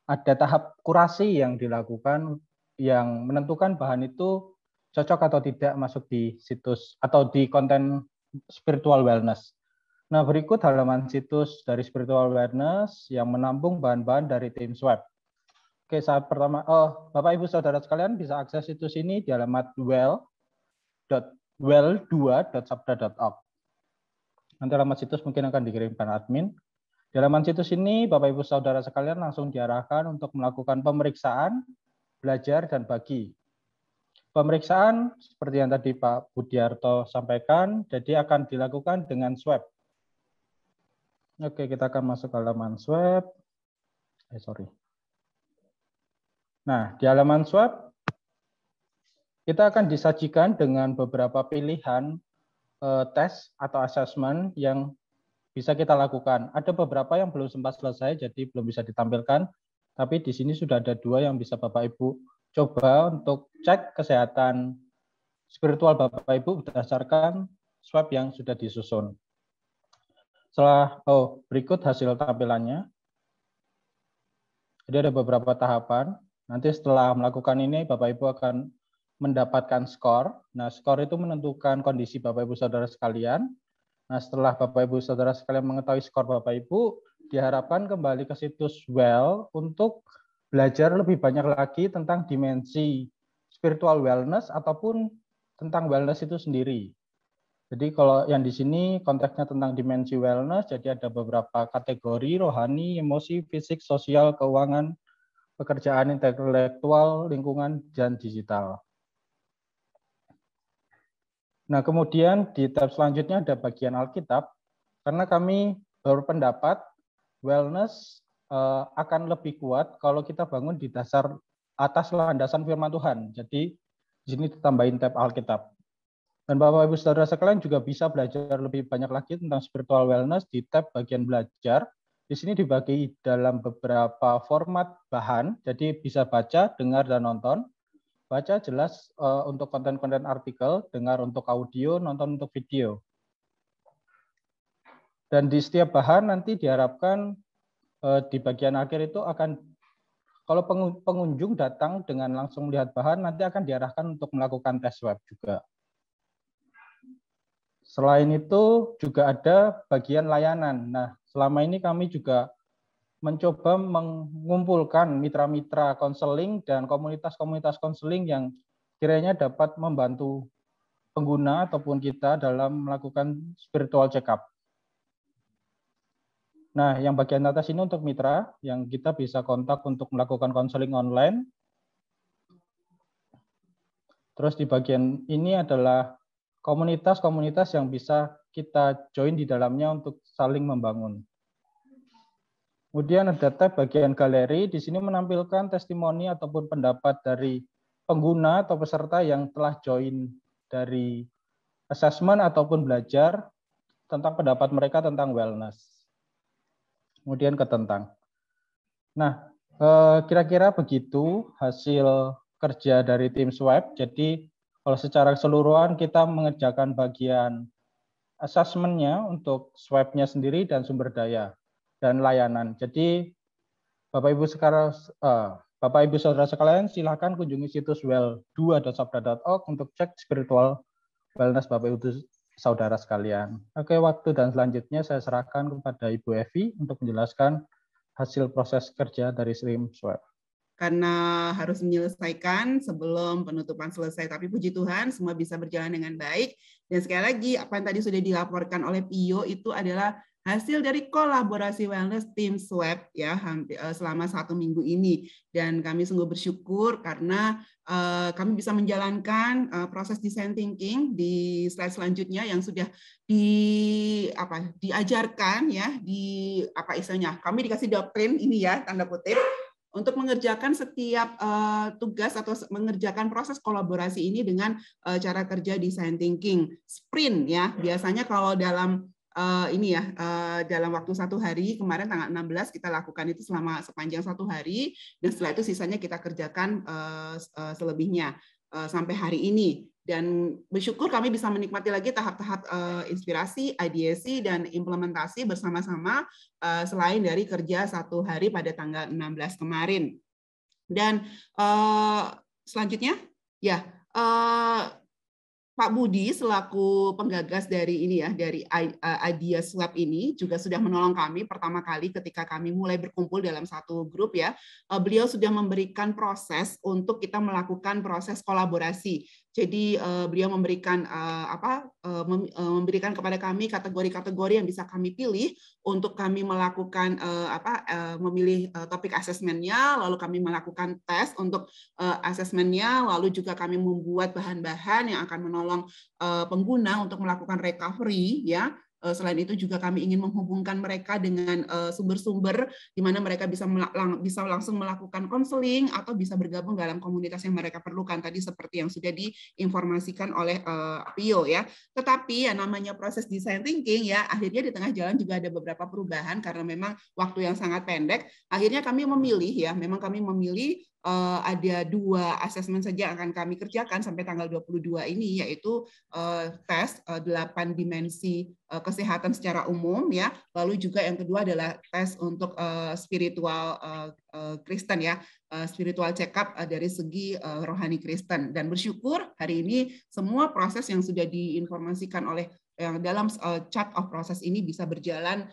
[SPEAKER 7] ada tahap kurasi yang dilakukan yang menentukan bahan itu cocok atau tidak masuk di situs atau di konten spiritual wellness. Nah, berikut halaman situs dari spiritual wellness yang menampung bahan-bahan dari tim Swab. Oke, saat pertama, oh, Bapak Ibu Saudara sekalian bisa akses situs ini di alamat well.well2.sabda.org. Nanti alamat situs mungkin akan dikirimkan admin. Di alamat situs ini, Bapak Ibu Saudara sekalian langsung diarahkan untuk melakukan pemeriksaan, belajar, dan bagi Pemeriksaan seperti yang tadi Pak Budiarto sampaikan, jadi akan dilakukan dengan swab. Oke, kita akan masuk ke halaman swab. Eh, sorry. Nah, di halaman swab, kita akan disajikan dengan beberapa pilihan eh, tes atau assessment yang bisa kita lakukan. Ada beberapa yang belum sempat selesai, jadi belum bisa ditampilkan. Tapi di sini sudah ada dua yang bisa Bapak Ibu coba untuk cek kesehatan spiritual Bapak Ibu berdasarkan swab yang sudah disusun. Setelah oh berikut hasil tampilannya. Jadi ada beberapa tahapan. Nanti setelah melakukan ini Bapak Ibu akan mendapatkan skor. Nah, skor itu menentukan kondisi Bapak Ibu Saudara sekalian. Nah, setelah Bapak Ibu Saudara sekalian mengetahui skor Bapak Ibu, diharapkan kembali ke situs Well untuk belajar lebih banyak lagi tentang dimensi spiritual wellness ataupun tentang wellness itu sendiri. Jadi kalau yang di sini konteksnya tentang dimensi wellness, jadi ada beberapa kategori rohani, emosi, fisik, sosial, keuangan, pekerjaan intelektual, lingkungan, dan digital. Nah kemudian di tab selanjutnya ada bagian Alkitab, karena kami berpendapat wellness Eh, akan lebih kuat kalau kita bangun di dasar atas landasan firman Tuhan. Jadi di sini ditambahin tab Alkitab. Dan Bapak Ibu Saudara sekalian juga bisa belajar lebih banyak lagi tentang spiritual wellness di tab bagian belajar. Di sini dibagi dalam beberapa format bahan, jadi bisa baca, dengar, dan nonton. Baca jelas uh, untuk konten-konten artikel, dengar untuk audio, nonton untuk video. Dan di setiap bahan nanti diharapkan Eh, di bagian akhir itu akan kalau pengunjung datang dengan langsung melihat bahan nanti akan diarahkan untuk melakukan tes swab juga. Selain itu juga ada bagian layanan. Nah, selama ini kami juga mencoba mengumpulkan mitra-mitra konseling dan komunitas-komunitas konseling yang kiranya dapat membantu pengguna ataupun kita dalam melakukan spiritual check up. Nah, yang bagian atas ini untuk mitra yang kita bisa kontak untuk melakukan konseling online. Terus di bagian ini adalah komunitas-komunitas yang bisa kita join di dalamnya untuk saling membangun. Kemudian ada tab bagian galeri. Di sini menampilkan testimoni ataupun pendapat dari pengguna atau peserta yang telah join dari assessment ataupun belajar tentang pendapat mereka tentang wellness kemudian ke tentang. Nah, eh, kira-kira begitu hasil kerja dari tim swab. Jadi kalau secara keseluruhan kita mengerjakan bagian asesmennya untuk swabnya sendiri dan sumber daya dan layanan. Jadi Bapak Ibu sekarang eh, Bapak Ibu saudara sekalian silahkan kunjungi situs well2.sabda.org untuk cek spiritual wellness Bapak Ibu saudara sekalian. Oke, waktu dan selanjutnya saya serahkan kepada Ibu Evi untuk menjelaskan hasil proses kerja dari Slim Swap.
[SPEAKER 5] Karena harus menyelesaikan sebelum penutupan selesai, tapi puji Tuhan semua bisa berjalan dengan baik. Dan sekali lagi, apa yang tadi sudah dilaporkan oleh Pio itu adalah Hasil dari kolaborasi wellness tim Swab ya hampir, eh, selama satu minggu ini dan kami sungguh bersyukur karena uh, kami bisa menjalankan uh, proses design thinking di slide selanjutnya yang sudah di apa diajarkan ya di apa istilahnya kami dikasih doktrin ini ya tanda kutip untuk mengerjakan setiap uh, tugas atau mengerjakan proses kolaborasi ini dengan uh, cara kerja design thinking sprint ya biasanya kalau dalam uh, ini ya uh, dalam waktu satu hari kemarin tanggal 16 kita lakukan itu selama sepanjang satu hari dan setelah itu sisanya kita kerjakan uh, uh, selebihnya uh, sampai hari ini dan bersyukur kami bisa menikmati lagi tahap-tahap uh, inspirasi, ideasi dan implementasi bersama-sama uh, selain dari kerja satu hari pada tanggal 16 kemarin. Dan uh, selanjutnya ya uh, Pak Budi selaku penggagas dari ini ya dari uh, idea swab ini juga sudah menolong kami pertama kali ketika kami mulai berkumpul dalam satu grup ya. Uh, beliau sudah memberikan proses untuk kita melakukan proses kolaborasi jadi uh, beliau memberikan uh, apa uh, memberikan kepada kami kategori-kategori yang bisa kami pilih untuk kami melakukan uh, apa uh, memilih uh, topik asesmennya, lalu kami melakukan tes untuk uh, asesmennya, lalu juga kami membuat bahan-bahan yang akan menolong uh, pengguna untuk melakukan recovery ya Eh, selain itu juga kami ingin menghubungkan mereka dengan eh, sumber-sumber di mana mereka bisa bisa langsung melakukan konseling atau bisa bergabung dalam komunitas yang mereka perlukan tadi seperti yang sudah diinformasikan oleh uh, Pio ya. Tetapi ya namanya proses design thinking ya akhirnya di tengah jalan juga ada beberapa perubahan karena memang waktu yang sangat pendek. Akhirnya kami memilih ya, memang kami memilih uh, ada dua asesmen saja yang akan kami kerjakan sampai tanggal 22 ini yaitu uh, tes uh, eh, 8 dimensi uh, kesehatan secara umum ya. Lalu juga yang kedua adalah tes untuk uh, spiritual uh, uh, Kristen ya, uh, spiritual check up uh, dari segi uh, rohani Kristen dan bersyukur hari ini semua proses yang sudah diinformasikan oleh yang dalam uh, chart of proses ini bisa berjalan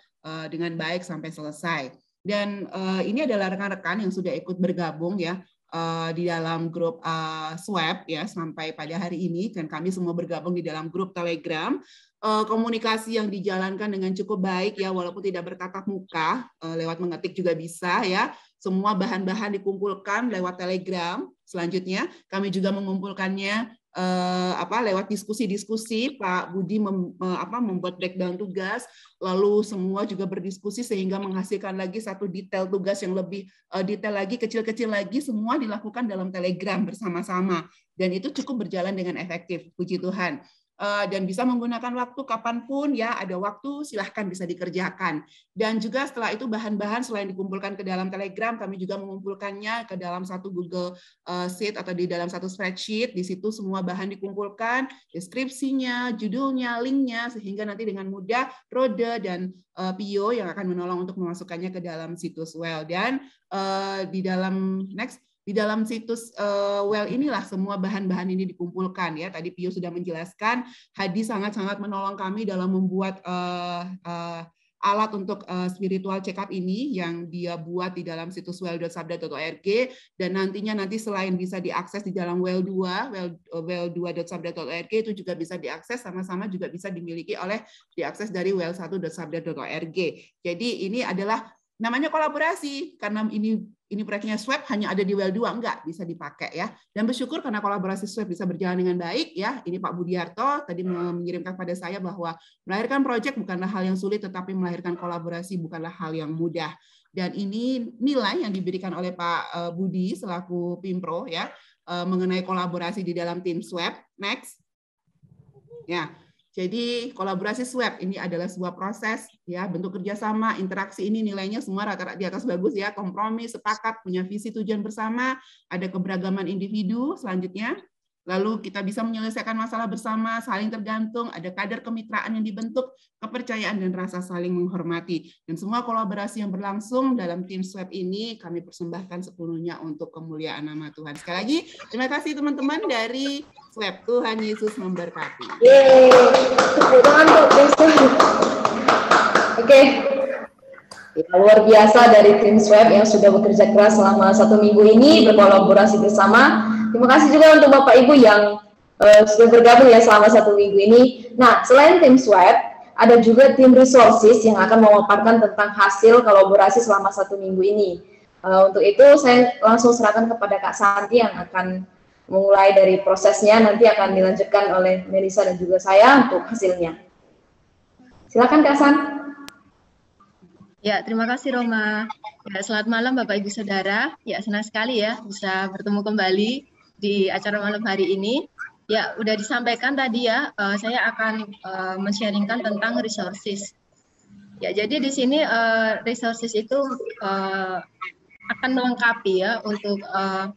[SPEAKER 5] dengan baik sampai selesai. Dan uh, ini adalah rekan-rekan yang sudah ikut bergabung ya uh, di dalam grup uh, eh, swab ya sampai pada hari ini dan kami semua bergabung di dalam grup Telegram uh, komunikasi yang dijalankan dengan cukup baik ya walaupun tidak bertatap muka uh, lewat mengetik juga bisa ya semua bahan-bahan dikumpulkan lewat Telegram selanjutnya kami juga mengumpulkannya eh, apa lewat diskusi-diskusi Pak Budi mem, eh, apa membuat breakdown tugas lalu semua juga berdiskusi sehingga menghasilkan lagi satu detail tugas yang lebih eh, detail lagi kecil-kecil lagi semua dilakukan dalam Telegram bersama-sama dan itu cukup berjalan dengan efektif puji Tuhan Eh, dan bisa menggunakan waktu kapanpun ya ada waktu silahkan bisa dikerjakan dan juga setelah itu bahan-bahan selain dikumpulkan ke dalam Telegram kami juga mengumpulkannya ke dalam satu Google eh, Sheet atau di dalam satu spreadsheet di situ semua bahan dikumpulkan deskripsinya judulnya linknya sehingga nanti dengan mudah Rode dan eh, Pio yang akan menolong untuk memasukkannya ke dalam situs Well dan di dalam next di dalam situs uh, well inilah semua bahan-bahan ini dikumpulkan ya. Tadi Pio sudah menjelaskan, Hadi sangat-sangat menolong kami dalam membuat uh, uh, alat untuk uh, spiritual check up ini yang dia buat di dalam situs well.sabda.org dan nantinya nanti selain bisa diakses di dalam well2 well well2.sabda.org itu juga bisa diakses sama-sama juga bisa dimiliki oleh diakses dari well1.sabda.org. Jadi ini adalah namanya kolaborasi karena ini ini proyeknya swab hanya ada di well 2 enggak bisa dipakai ya dan bersyukur karena kolaborasi swab bisa berjalan dengan baik ya ini Pak Budiarto tadi mengirimkan kepada saya bahwa melahirkan proyek bukanlah hal yang sulit tetapi melahirkan kolaborasi bukanlah hal yang mudah dan ini nilai yang diberikan oleh Pak eh, Budi selaku Pimpro ya eh, mengenai kolaborasi di dalam tim swab next ya jadi kolaborasi swab ini adalah sebuah proses ya bentuk kerjasama interaksi ini nilainya semua rata-rata di atas bagus ya kompromi sepakat punya visi tujuan bersama ada keberagaman individu selanjutnya Lalu kita bisa menyelesaikan masalah bersama, saling tergantung, ada kader kemitraan yang dibentuk, kepercayaan dan rasa saling menghormati. Dan semua kolaborasi yang berlangsung dalam tim swab ini kami persembahkan sepenuhnya untuk kemuliaan nama Tuhan. Sekali lagi, terima kasih teman-teman dari swab. Tuhan Yesus memberkati.
[SPEAKER 6] Oke. Ya, luar biasa dari tim swab yang sudah bekerja keras selama satu minggu ini berkolaborasi bersama Terima kasih juga untuk Bapak Ibu yang uh, sudah bergabung ya selama satu minggu ini. Nah, selain tim swab, ada juga tim resources yang akan memaparkan tentang hasil kolaborasi selama satu minggu ini. Uh, untuk itu saya langsung serahkan kepada Kak Santi yang akan mulai dari prosesnya, nanti akan dilanjutkan oleh Melisa dan juga saya untuk hasilnya. Silakan Kak San.
[SPEAKER 8] Ya, terima kasih Roma. Ya, selamat malam Bapak Ibu Saudara. Ya, senang sekali ya bisa bertemu kembali di acara malam hari ini. Ya, udah disampaikan tadi ya, uh, saya akan uh, men-sharingkan tentang resources. Ya, jadi di sini uh, resources itu uh, akan melengkapi ya untuk uh,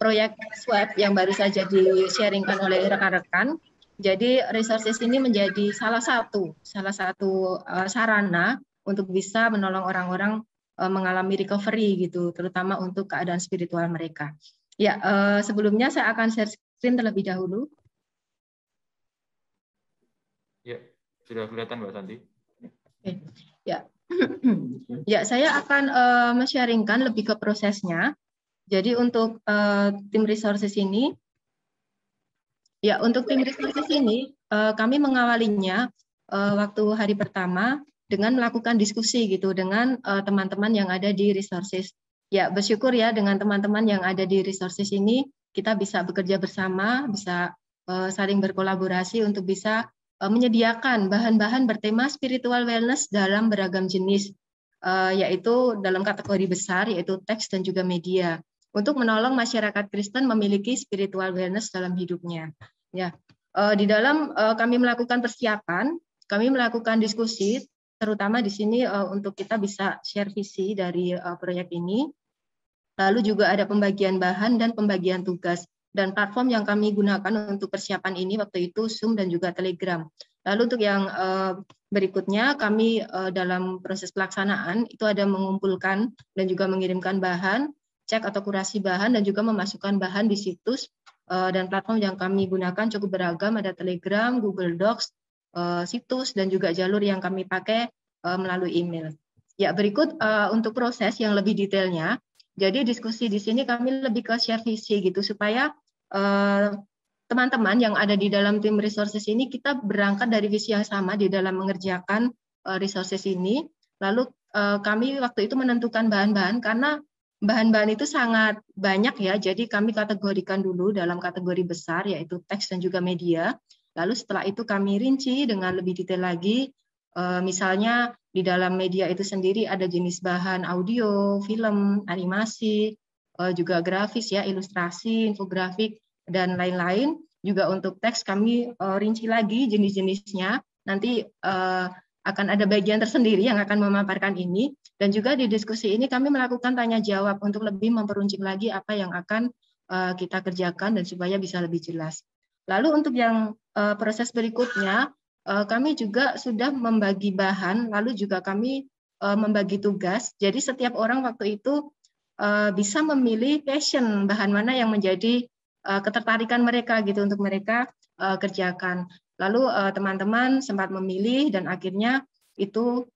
[SPEAKER 8] proyek swab yang baru saja di-sharingkan oleh rekan-rekan. Jadi resources ini menjadi salah satu salah satu uh, sarana untuk bisa menolong orang-orang mengalami recovery gitu, terutama untuk keadaan spiritual mereka. Ya, uh, sebelumnya saya akan share screen terlebih dahulu.
[SPEAKER 2] Ya, sudah kelihatan Mbak Santi.
[SPEAKER 8] Okay. Ya, ya saya akan uh, eh, sharingkan lebih ke prosesnya. Jadi untuk uh, tim resources ini, ya untuk tim resources ini uh, kami mengawalinya uh, waktu hari pertama dengan melakukan diskusi gitu dengan teman-teman uh, teman -teman yang ada di resources ya bersyukur ya dengan teman-teman yang ada di resources ini kita bisa bekerja bersama, bisa uh, saling berkolaborasi untuk bisa uh, menyediakan bahan-bahan bertema spiritual wellness dalam beragam jenis uh, yaitu dalam kategori besar yaitu teks dan juga media untuk menolong masyarakat Kristen memiliki spiritual wellness dalam hidupnya. Ya, di dalam kami melakukan persiapan, kami melakukan diskusi terutama di sini uh, untuk kita bisa share visi dari uh, proyek ini. Lalu juga ada pembagian bahan dan pembagian tugas. Dan platform yang kami gunakan untuk persiapan ini waktu itu Zoom dan juga Telegram. Lalu untuk yang uh, berikutnya, kami uh, dalam proses pelaksanaan itu ada mengumpulkan dan juga mengirimkan bahan, cek atau kurasi bahan, dan juga memasukkan bahan di situs. Uh, dan platform yang kami gunakan cukup beragam, ada Telegram, Google Docs, Eh, situs dan juga jalur yang kami pakai eh, melalui email. Ya, berikut eh, untuk proses yang lebih detailnya. Jadi diskusi di sini kami lebih ke share visi gitu supaya teman-teman yang ada di dalam tim resources ini kita berangkat dari visi yang sama di dalam mengerjakan resources ini. Lalu kami waktu itu menentukan bahan-bahan karena bahan-bahan itu sangat banyak ya. Jadi kami kategorikan dulu dalam kategori besar yaitu teks dan juga media. Lalu setelah itu kami rinci dengan lebih detail lagi, eh, misalnya di dalam media itu sendiri ada jenis bahan audio, film, animasi, eh, juga grafis ya, ilustrasi, infografik, dan lain-lain. Juga untuk teks kami eh, rinci lagi jenis-jenisnya. Nanti akan ada bagian tersendiri yang akan memaparkan ini dan juga di diskusi ini kami melakukan tanya jawab untuk lebih memperuncing lagi apa yang akan kita kerjakan dan supaya bisa lebih jelas. Lalu untuk yang uh, proses berikutnya, uh, kami juga sudah membagi bahan, lalu juga kami uh, membagi tugas. Jadi setiap orang waktu itu uh, bisa memilih passion bahan mana yang menjadi uh, ketertarikan mereka gitu untuk mereka uh, kerjakan. Lalu teman-teman uh, sempat memilih dan akhirnya itu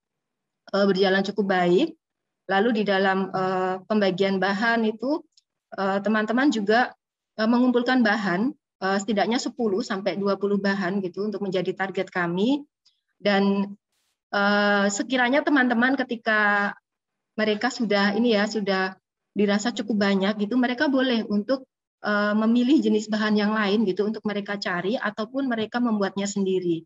[SPEAKER 8] uh, berjalan cukup baik. Lalu di dalam uh, pembagian bahan itu teman-teman uh, juga uh, mengumpulkan bahan Eh, setidaknya 10 sampai 20 bahan gitu untuk menjadi target kami dan eh, sekiranya teman-teman ketika mereka sudah ini ya sudah dirasa cukup banyak gitu mereka boleh untuk eh, memilih jenis bahan yang lain gitu untuk mereka cari ataupun mereka membuatnya sendiri.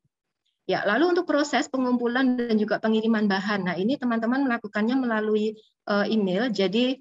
[SPEAKER 8] Ya, lalu untuk proses pengumpulan dan juga pengiriman bahan. Nah, ini teman-teman melakukannya melalui email. Jadi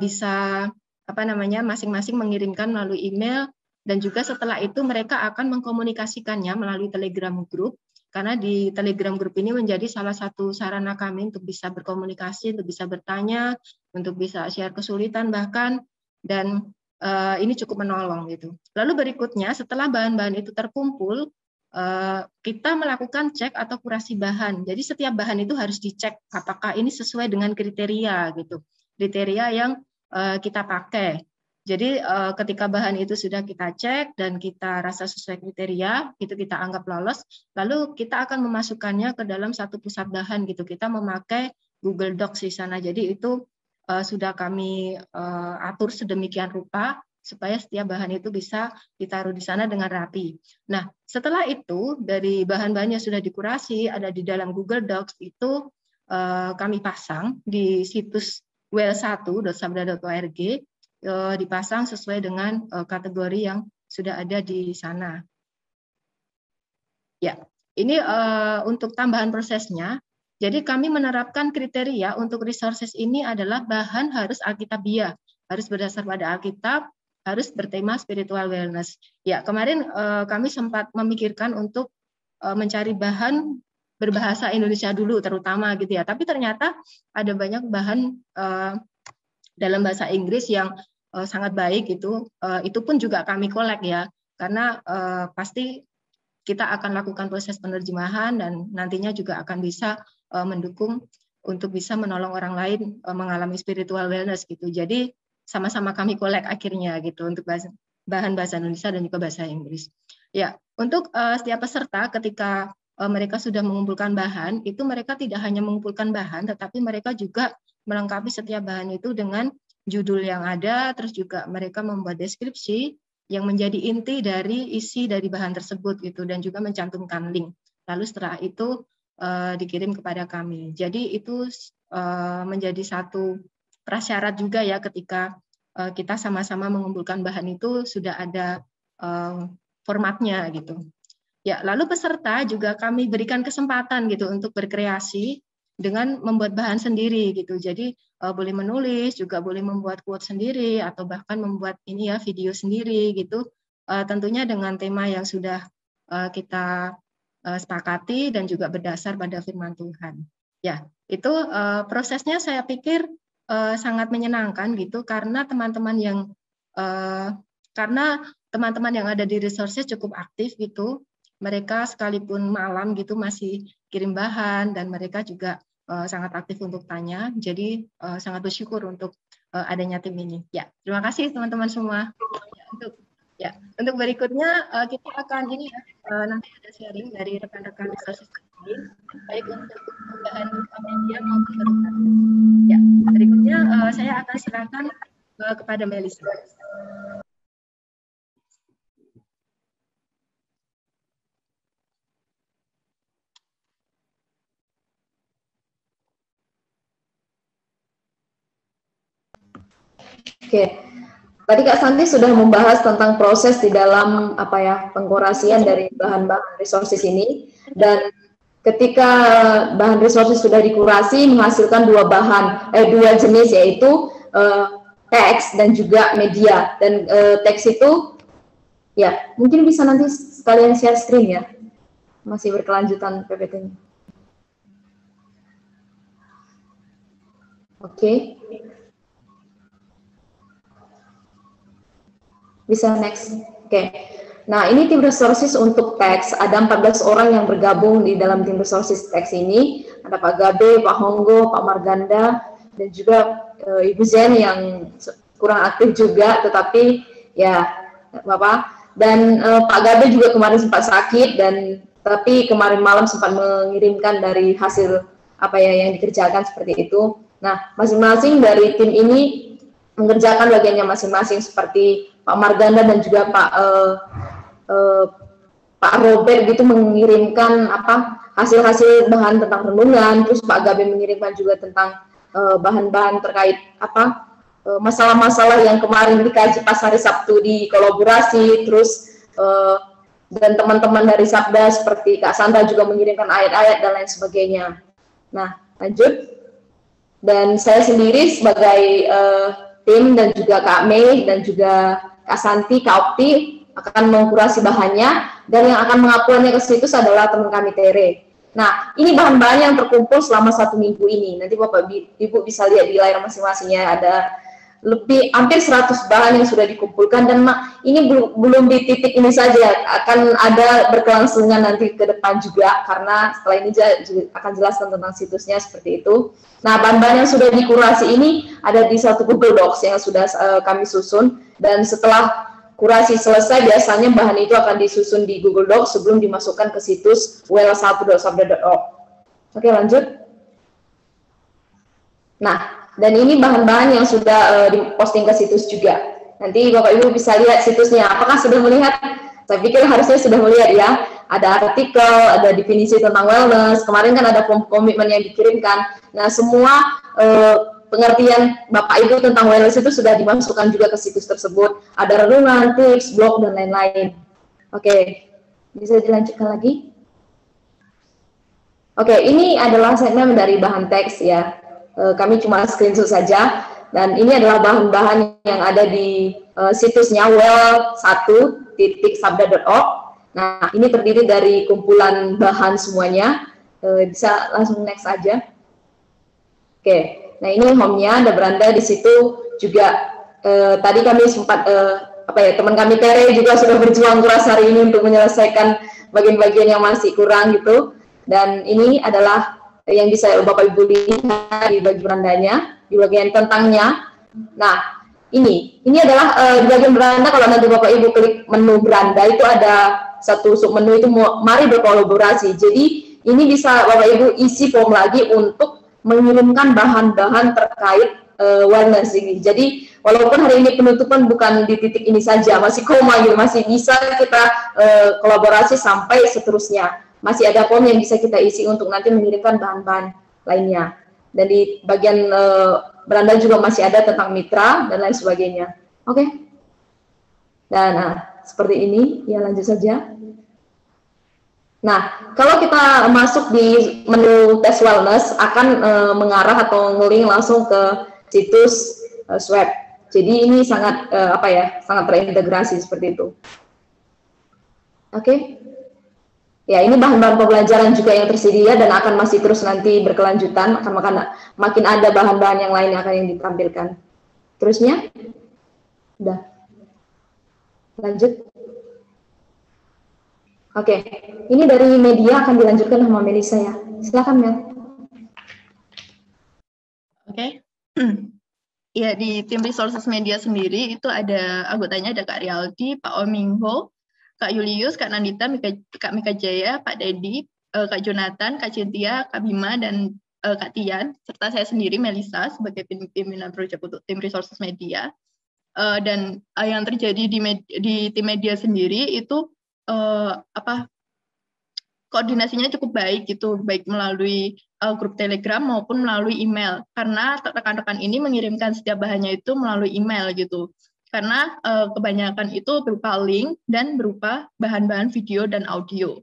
[SPEAKER 8] bisa apa namanya masing-masing mengirimkan melalui email dan juga setelah itu mereka akan mengkomunikasikannya melalui Telegram Group, karena di Telegram Group ini menjadi salah satu sarana kami untuk bisa berkomunikasi, untuk bisa bertanya, untuk bisa share kesulitan bahkan, dan uh, ini cukup menolong gitu. Lalu berikutnya setelah bahan-bahan itu terkumpul, eh, kita melakukan cek atau kurasi bahan. Jadi setiap bahan itu harus dicek apakah ini sesuai dengan kriteria gitu, kriteria yang eh, kita pakai. Jadi eh, ketika bahan itu sudah kita cek dan kita rasa sesuai kriteria, itu kita anggap lolos, lalu kita akan memasukkannya ke dalam satu pusat bahan gitu. Kita memakai Google Docs di sana. Jadi itu eh, sudah kami eh, atur sedemikian rupa supaya setiap bahan itu bisa ditaruh di sana dengan rapi. Nah, setelah itu dari bahan bahannya sudah dikurasi ada di dalam Google Docs itu kami pasang di situs well1.sabda.org Eh, dipasang sesuai dengan eh, kategori yang sudah ada di sana. Ya, ini eh, untuk tambahan prosesnya. Jadi kami menerapkan kriteria untuk resources ini adalah bahan harus Alkitabiah, harus berdasar pada Alkitab, harus bertema spiritual wellness. Ya, kemarin kami sempat memikirkan untuk mencari bahan berbahasa Indonesia dulu terutama gitu ya. Tapi ternyata ada banyak bahan dalam bahasa Inggris yang uh, sangat baik itu uh, eh, itu pun juga kami kolek ya karena uh, pasti kita akan lakukan proses penerjemahan dan nantinya juga akan bisa uh, mendukung untuk bisa menolong orang lain uh, mengalami spiritual wellness gitu jadi sama-sama kami kolek akhirnya gitu untuk bahasa, bahan bahasa Indonesia dan juga bahasa Inggris ya untuk uh, setiap peserta ketika mereka sudah mengumpulkan bahan, itu mereka tidak hanya mengumpulkan bahan, tetapi mereka juga melengkapi setiap bahan itu dengan judul yang ada, terus juga mereka membuat deskripsi yang menjadi inti dari isi dari bahan tersebut gitu dan juga mencantumkan link. Lalu setelah itu uh, dikirim kepada kami. Jadi itu uh, menjadi satu prasyarat juga ya ketika uh, kita sama-sama mengumpulkan bahan itu sudah ada uh, formatnya gitu. Ya, lalu peserta juga kami berikan kesempatan gitu untuk berkreasi dengan membuat bahan sendiri gitu. Jadi uh, boleh menulis, juga boleh membuat quote sendiri atau bahkan membuat ini ya video sendiri gitu. Uh, tentunya dengan tema yang sudah uh, kita uh, sepakati dan juga berdasar pada firman Tuhan. Ya, itu uh, prosesnya saya pikir uh, sangat menyenangkan gitu karena teman-teman yang uh, karena teman-teman yang ada di resources cukup aktif gitu mereka sekalipun malam gitu masih kirim bahan dan mereka juga eh, sangat aktif untuk tanya. Jadi eh, sangat bersyukur untuk eh, adanya tim ini. Ya, terima kasih teman-teman semua. Ya, untuk ya, untuk berikutnya kita akan ini ya nanti ada sharing dari rekan-rekan resources ini baik untuk
[SPEAKER 9] bahan media maupun
[SPEAKER 8] berikutnya. Ya, berikutnya saya akan serahkan kepada Melisa.
[SPEAKER 6] Oke. Tadi Kak Santi sudah membahas tentang proses di dalam apa ya pengkurasian dari bahan-bahan resources ini dan ketika bahan resources sudah dikurasi menghasilkan dua bahan eh dua jenis yaitu eh, teks dan juga media dan eh, teks itu ya mungkin bisa nanti sekalian share screen ya masih berkelanjutan PPT-nya. Oke. Okay. Bisa next. Oke. Okay. Nah, ini tim resources untuk teks. Ada 14 orang yang bergabung di dalam tim resources teks ini. Ada Pak Gabe, Pak Honggo, Pak Marganda, dan juga e, Ibu Zen yang kurang aktif juga, tetapi ya Bapak. Dan e, Pak Gabe juga kemarin sempat sakit dan tapi kemarin malam sempat mengirimkan dari hasil apa ya yang dikerjakan seperti itu. Nah, masing-masing dari tim ini mengerjakan bagiannya masing-masing seperti Pak Marganda dan juga Pak uh, uh, Pak Robert gitu mengirimkan apa hasil-hasil bahan tentang renungan, terus Pak Gabe mengirimkan juga tentang eh, bahan-bahan terkait apa masalah-masalah yang kemarin dikaji pas hari Sabtu di kolaborasi, terus uh, dan teman-teman dari Sabda seperti Kak Sandra juga mengirimkan ayat-ayat dan lain sebagainya. Nah, lanjut. Dan saya sendiri sebagai uh, tim dan juga Kak Mei dan juga Kak Santi, Kak Opti akan mengkurasi bahannya dan yang akan mengapulannya ke situs adalah teman kami Tere. Nah, ini bahan-bahan yang terkumpul selama satu minggu ini. Nanti Bapak Ibu bisa lihat di layar masing-masingnya ada lebih hampir 100 bahan yang sudah dikumpulkan dan mak, ini belum belum di titik ini saja akan ada berkelangsungan nanti ke depan juga karena setelah ini akan jelaskan tentang situsnya seperti itu. Nah bahan-bahan yang sudah dikurasi ini ada di satu Google Docs yang sudah uh, kami susun dan setelah kurasi selesai biasanya bahan itu akan disusun di Google Docs sebelum dimasukkan ke situs well1.sabda.org. Oke, lanjut. Nah, dan ini bahan-bahan yang sudah uh, diposting ke situs juga. Nanti Bapak Ibu bisa lihat situsnya. Apakah sudah melihat? Saya pikir harusnya sudah melihat ya. Ada artikel, ada definisi tentang wellness. Kemarin kan ada komitmen yang dikirimkan. Nah, semua uh, pengertian Bapak Ibu tentang wellness itu sudah dimasukkan juga ke situs tersebut. Ada renungan, tips, blog, dan lain-lain. Oke, okay. bisa dilanjutkan lagi? Oke, okay, ini adalah segmen dari bahan teks ya. Eh, kami cuma screenshot saja dan ini adalah bahan-bahan yang ada di uh, situsnya well1.sabda.org. Nah, ini terdiri dari kumpulan bahan semuanya. Uh, bisa langsung next aja. Oke. Okay. Nah, ini home-nya ada beranda di situ juga uh, tadi kami sempat uh, apa ya, teman kami Tere juga sudah berjuang keras hari ini untuk menyelesaikan bagian-bagian yang masih kurang gitu. Dan ini adalah yang bisa Bapak Ibu lihat di bagian berandanya, di bagian tentangnya. Nah, ini, ini adalah uh, di bagian beranda kalau nanti Bapak Ibu klik menu beranda itu ada satu sub menu itu mari berkolaborasi. Jadi ini bisa Bapak Ibu isi form lagi untuk mengirimkan bahan-bahan terkait uh, wellness ini. Jadi walaupun hari ini penutupan bukan di titik ini saja, masih koma gitu, masih bisa kita uh, kolaborasi sampai seterusnya masih ada form yang bisa kita isi untuk nanti mengirimkan bahan-bahan lainnya. Dan di bagian e, beranda juga masih ada tentang mitra dan lain sebagainya. Oke? Okay? Dan nah, seperti ini, ya lanjut saja. Nah, kalau kita masuk di menu tes wellness akan e, mengarah atau ngeling langsung ke situs e, swab. Jadi ini sangat e, apa ya, sangat terintegrasi seperti itu. Oke. Okay? Ya, ini bahan-bahan pembelajaran juga yang tersedia dan akan masih terus nanti berkelanjutan, akan makin, makin ada bahan-bahan yang lain yang akan yang ditampilkan. Terusnya? Udah. Lanjut. Oke, ini dari media akan dilanjutkan sama Melisa ya. Silakan Mel. Oke.
[SPEAKER 9] Okay. Ya, di tim resources media sendiri itu ada anggotanya ada Kak Rialdi, Pak Omingho, Kak Julius, Kak Nandita, Kak Mika Jaya, Pak Dedi, eh, Kak Jonathan, Kak Cintia, Kak Bima, dan eh, Kak Tian, serta saya sendiri Melisa sebagai pimpinan proyek untuk tim resources media. Eh, dan yang terjadi di, med di tim media sendiri itu apa koordinasinya cukup baik gitu, baik melalui grup Telegram maupun melalui email. Karena rekan-rekan ini mengirimkan setiap bahannya itu melalui email gitu karena uh, kebanyakan itu berupa link dan berupa bahan-bahan video dan audio.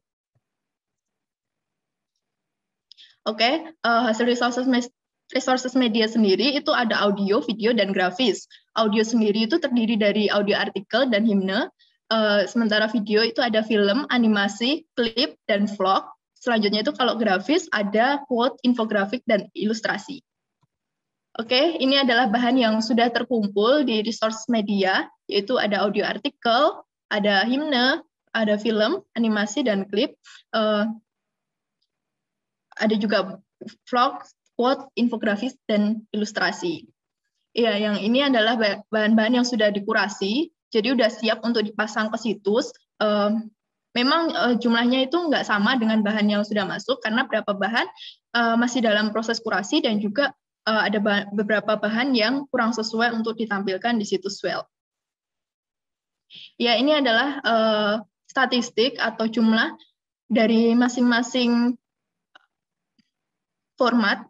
[SPEAKER 9] Oke, okay, uh, eh, hasil resources resources media sendiri itu ada audio, video, dan grafis. Audio sendiri itu terdiri dari audio artikel dan himne, uh, sementara video itu ada film, animasi, klip, dan vlog. Selanjutnya itu kalau grafis ada quote, infografik, dan ilustrasi. Oke, ini adalah bahan yang sudah terkumpul di resource media, yaitu ada audio artikel, ada himne, ada film, animasi, dan klip. Uh, ada juga vlog, quote, infografis, dan ilustrasi. Ya, yang ini adalah bahan-bahan yang sudah dikurasi, jadi sudah siap untuk dipasang ke situs. Uh, memang uh, jumlahnya itu nggak sama dengan bahan yang sudah masuk, karena berapa bahan uh, masih dalam proses kurasi dan juga uh, ada bah beberapa bahan yang kurang sesuai untuk ditampilkan di situs web. Ya, ini adalah uh, statistik atau jumlah dari masing-masing format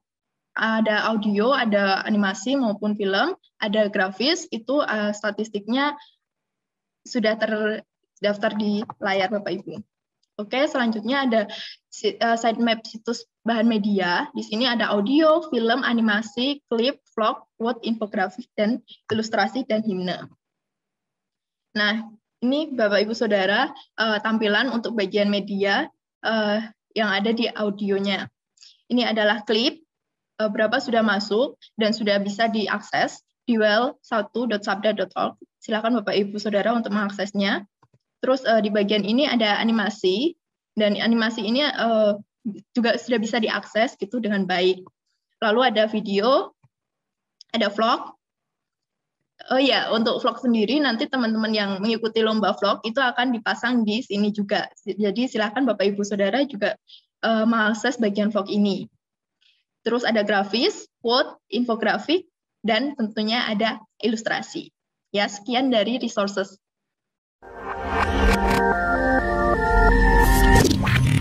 [SPEAKER 9] ada audio, ada animasi maupun film, ada grafis, itu uh, statistiknya sudah terdaftar di layar Bapak Ibu. Oke, selanjutnya ada sitemap eh, situs bahan media. Di sini ada audio, film, animasi, klip, vlog, quote infografik, dan ilustrasi dan himne. Nah, ini Bapak Ibu Saudara uh, tampilan untuk bagian media uh, yang ada di audionya. Ini adalah klip uh, berapa sudah masuk dan sudah bisa diakses di well1.sabda.org. Silakan Bapak Ibu Saudara untuk mengaksesnya. Terus uh, di bagian ini ada animasi dan animasi ini uh, juga sudah bisa diakses gitu dengan baik. Lalu ada video, ada vlog. Oh ya, untuk vlog sendiri nanti teman-teman yang mengikuti lomba vlog itu akan dipasang di sini juga. Jadi silahkan Bapak Ibu Saudara juga uh, mengakses bagian vlog ini. Terus ada grafis, quote, infografik, dan tentunya ada ilustrasi. Ya, sekian dari resources. Thank you. Wacky.